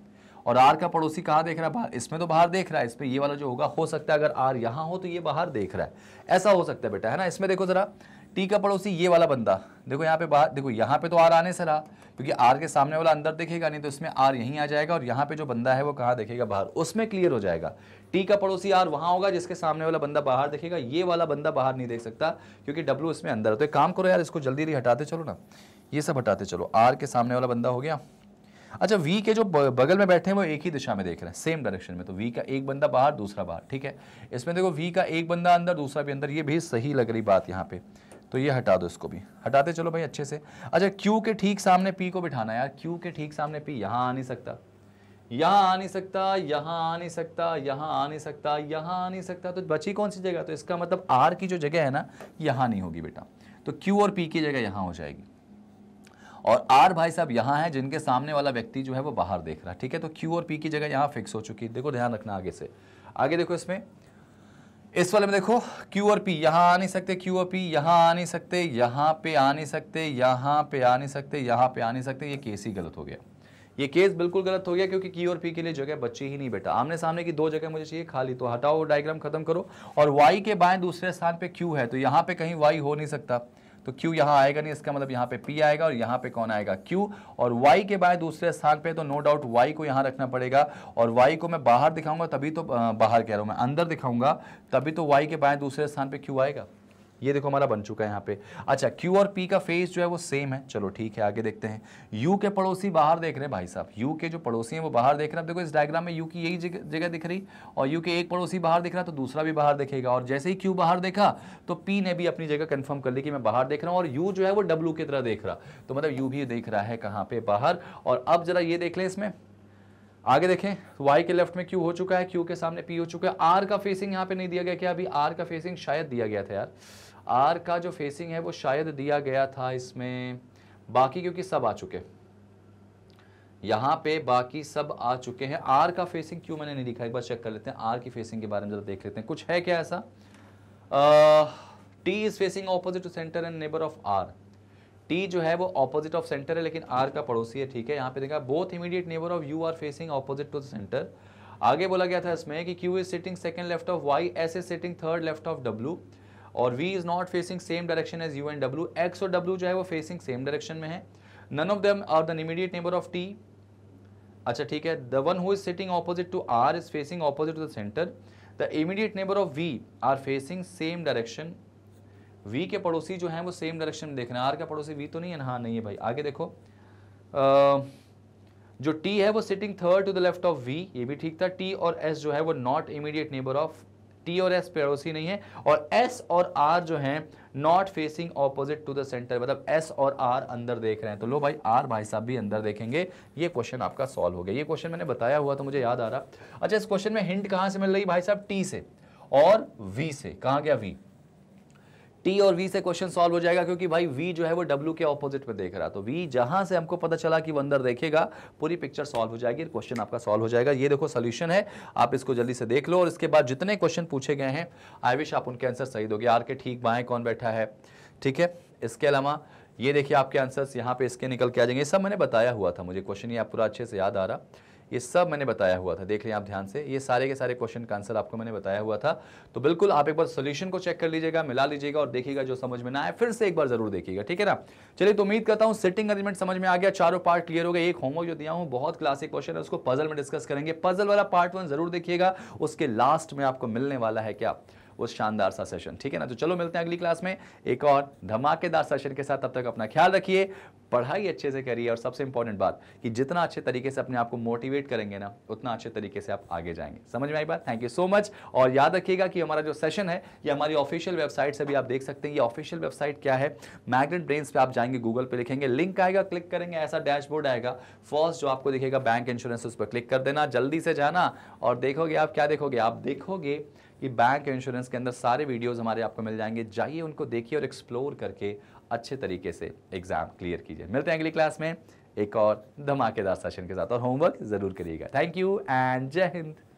और आर का पड़ोसी कहाँ देख रहा है बाहर इसमें तो बाहर देख रहा है इसमें ये वाला जो होगा हो सकता है अगर आर यहाँ हो तो ये बाहर देख रहा है ऐसा हो सकता है बेटा है ना इसमें देखो ज़रा टी का पड़ोसी ये वाला बंदा देखो यहाँ पे बाहर देखो यहाँ पे तो आर आने से रहा क्योंकि आर के सामने वाला अंदर देखेगा नहीं तो इसमें आर यहीं आ जाएगा और यहाँ पे जो बंदा है वो कहाँ देखेगा बाहर उसमें क्लियर हो जाएगा टी का पड़ोसी आर वहाँ होगा जिसके सामने वाला बंदा बाहर देखेगा ये वाला बंदा बाहर नहीं देख सकता क्योंकि डब्लू इसमें अंदर है तो एक काम करो यार इसको जल्दी हटाते चलो ना ये सब हटाते चलो आर के सामने वाला बंदा हो गया अच्छा वी के जो बगल में बैठे हैं वो एक ही दिशा में देख रहे हैं सेम डायरेक्शन में तो वी का एक बंदा बाहर दूसरा बाहर ठीक है इसमें देखो वी का एक बंदा अंदर दूसरा भी अंदर ये भी सही लग रही बात यहाँ पे तो ये हटा दो इसको भी हटाते चलो भाई अच्छे से अच्छा क्यू के ठीक सामने पी को बिठाना यार क्यू के ठीक सामने पी यहाँ आ नहीं सकता यहाँ आ नहीं सकता यहाँ आ नहीं सकता यहाँ आ नहीं सकता यहाँ आ नहीं सकता तो बची कौन सी जगह तो इसका मतलब आर की जो जगह है ना यहाँ नहीं होगी बेटा तो क्यू और पी की जगह यहाँ हो जाएगी और आर भाई साहब यहाँ है जिनके सामने वाला व्यक्ति जो है वो बाहर देख रहा है ठीक है तो क्यू और पी की जगह यहाँ फिक्स हो चुकी है देखो ध्यान रखना आगे से आगे देखो इसमें इस वाले में देखो क्यू और पी यहाँ आ नहीं सकते क्यू और पी यहाँ आ नहीं सकते यहाँ पे आ नहीं सकते यहाँ पे आ नहीं सकते यहाँ पे आ नहीं सकते ये केस ही गलत हो गया ये केस बिल्कुल गलत हो गया क्योंकि क्यू और पी के लिए जगह बची ही नहीं बेटा आमने सामने की दो जगह मुझे चाहिए खाली तो हटाओ डायग्राम खत्म करो और वाई के बाएं दूसरे स्थान पे क्यू है तो यहाँ पे कहीं वाई हो नहीं सकता तो क्यू यहाँ आएगा नहीं इसका मतलब यहाँ पे पी आएगा और यहाँ पे कौन आएगा क्यू और वाई के बाद दूसरे स्थान पे तो नो डाउट वाई को यहाँ रखना पड़ेगा और वाई को मैं बाहर दिखाऊंगा तभी तो बाहर कह रहा हूँ मैं अंदर दिखाऊंगा तभी तो वाई के बाद दूसरे स्थान पर क्यू आएगा ये देखो हमारा बन चुका है यहाँ पे अच्छा क्यू और पी का फेस जो है वो सेम है चलो ठीक है आगे देखते हैं यू के पड़ोसी बाहर देख रहे हैं भाई साहब यू के जो पड़ोसी हैं वो बाहर देख रहे हैं देखो इस डायग्राम में यू की यही जगह दिख रही और यू के एक पड़ोसी बाहर दिख रहा तो दूसरा भी बाहर देखेगा और जैसे ही क्यू बाहर देखा तो पी ने भी अपनी जगह कन्फर्म कर ली कि मैं बाहर देख रहा हूँ और यू जो है वो डब्ल्यू की तरह देख रहा तो मतलब यू भी देख रहा है कहाँ पे बाहर और अब जरा ये देख लें इसमें आगे देखें Y वाई के लेफ्ट में क्यू हो चुका है क्यू के सामने पी हो चुका है आर का फेसिंग यहाँ पे नहीं दिया गया क्या अभी आर का फेसिंग शायद दिया गया था यार आर का जो फेसिंग है वो शायद दिया गया था इसमें बाकी क्योंकि सब आ चुके यहाँ पे बाकी सब आ चुके हैं आर का फेसिंग क्यों मैंने नहीं दिखा एक बार चेक कर लेते हैं आर की फेसिंग के बारे में ज़रा देख लेते हैं कुछ है क्या ऐसा T is facing opposite to centre and neighbour of R T जो है वो ऑपोजिट ऑफ सेंटर है लेकिन आर का पड़ोसी है ठीक है यहाँ पे देखा both immediate neighbour of U are facing opposite to the centre आगे बोला गया था इसमें कि Q is sitting second left of Y S is sitting third left of W और V is not facing same direction as U and W X और W जो है वो फेसिंग सेम डायरेक्शन में है none of them are the immediate neighbour of T अच्छा ठीक है the one who is sitting opposite to R is facing opposite to the centre the immediate neighbour of V are facing same direction V के पड़ोसी जो हैं वो same direction में देख रहे हैं आर का पड़ोसी V तो नहीं है हाँ नहीं है भाई आगे देखो आ, जो T है वो sitting third to the left of V ये भी ठीक था T और S जो है वो not immediate neighbour of T और एस पड़ोसी नहीं है और एस और आर जो है not facing opposite to the centre मतलब एस और आर अंदर देख रहे हैं तो लो भाई आर भाई साहब भी अंदर देखेंगे ये क्वेश्चन आपका सॉल्व हो गया ये क्वेश्चन मैंने बताया हुआ तो मुझे याद आ रहा अच्छा इस क्वेश्चन में हिंट कहाँ से मिल रही भाई साहब टी से और वी से कहाँ गया वी टी और वी से क्वेश्चन सॉल्व हो जाएगा क्योंकि भाई वी जो है वो डब्ल्यू के ऑपोजिट में देख रहा तो वी जहां से हमको पता चला कि वो अंदर देखेगा पूरी पिक्चर सॉल्व हो जाएगी क्वेश्चन आपका सॉल्व हो जाएगा ये देखो सोल्यूशन है आप इसको जल्दी से देख लो और इसके बाद जितने क्वेश्चन पूछे गए हैं आई विश आप उनके आंसर सही दोगे आर के ठीक बाएँ कौन बैठा है ठीक है इसके अलावा ये देखिए आपके आंसर्स यहाँ पे इसके निकल के आ जाएंगे सब मैंने बताया हुआ था मुझे क्वेश्चन ये आप पूरा अच्छे से याद आ रहा ये सब मैंने बताया हुआ था देख लें आप ध्यान से ये सारे के सारे क्वेश्चन का आंसर आपको मैंने बताया हुआ था तो बिल्कुल आप एक बार सोल्यूशन को चेक कर लीजिएगा मिला लीजिएगा और देखिएगा जो समझ में ना आए फिर से एक बार जरूर देखिएगा ठीक है ना चलिए तो उम्मीद करता हूँ सिटिंग अरेंजमेंट समझ में आ गया चारों पार्ट क्लियर हो गया एक होमवर्क जो दिया हूँ बहुत क्लासिक क्वेश्चन है उसको पजल में डिस्कस करेंगे पजल वाला पार्ट वन जरूर देखिएगा उसके लास्ट में आपको मिलने वाला है क्या वो शानदार सा सेशन ठीक है ना तो चलो मिलते हैं अगली क्लास में एक और धमाकेदार सेशन के साथ तब तक अपना ख्याल रखिए पढ़ाई अच्छे से करिए और सबसे इंपॉर्टेंट बात कि जितना अच्छे तरीके से अपने आप को मोटिवेट करेंगे ना उतना अच्छे तरीके से आप आगे जाएंगे समझ में आई बात थैंक यू सो मच और याद रखिएगा कि हमारा जो सेशन है ये हमारी ऑफिशियल वेबसाइट से भी आप देख सकते हैं ये ऑफिशियल वेबसाइट क्या है मैग्नेट ब्रेन्स पे आप जाएंगे गूगल पे लिखेंगे लिंक आएगा क्लिक करेंगे ऐसा डैशबोर्ड आएगा फर्स्ट जो आपको दिखेगा बैंक इंश्योरेंस उस पर क्लिक कर देना जल्दी से जाना और देखोगे आप क्या देखोगे आप देखोगे कि बैंक इंश्योरेंस के अंदर सारे वीडियोस हमारे आपको मिल जाएंगे जाइए उनको देखिए और एक्सप्लोर करके अच्छे तरीके से एग्जाम क्लियर कीजिए मिलते हैं अगली क्लास में एक और धमाकेदार सेशन के साथ और होमवर्क ज़रूर करिएगा थैंक यू एंड जय हिंद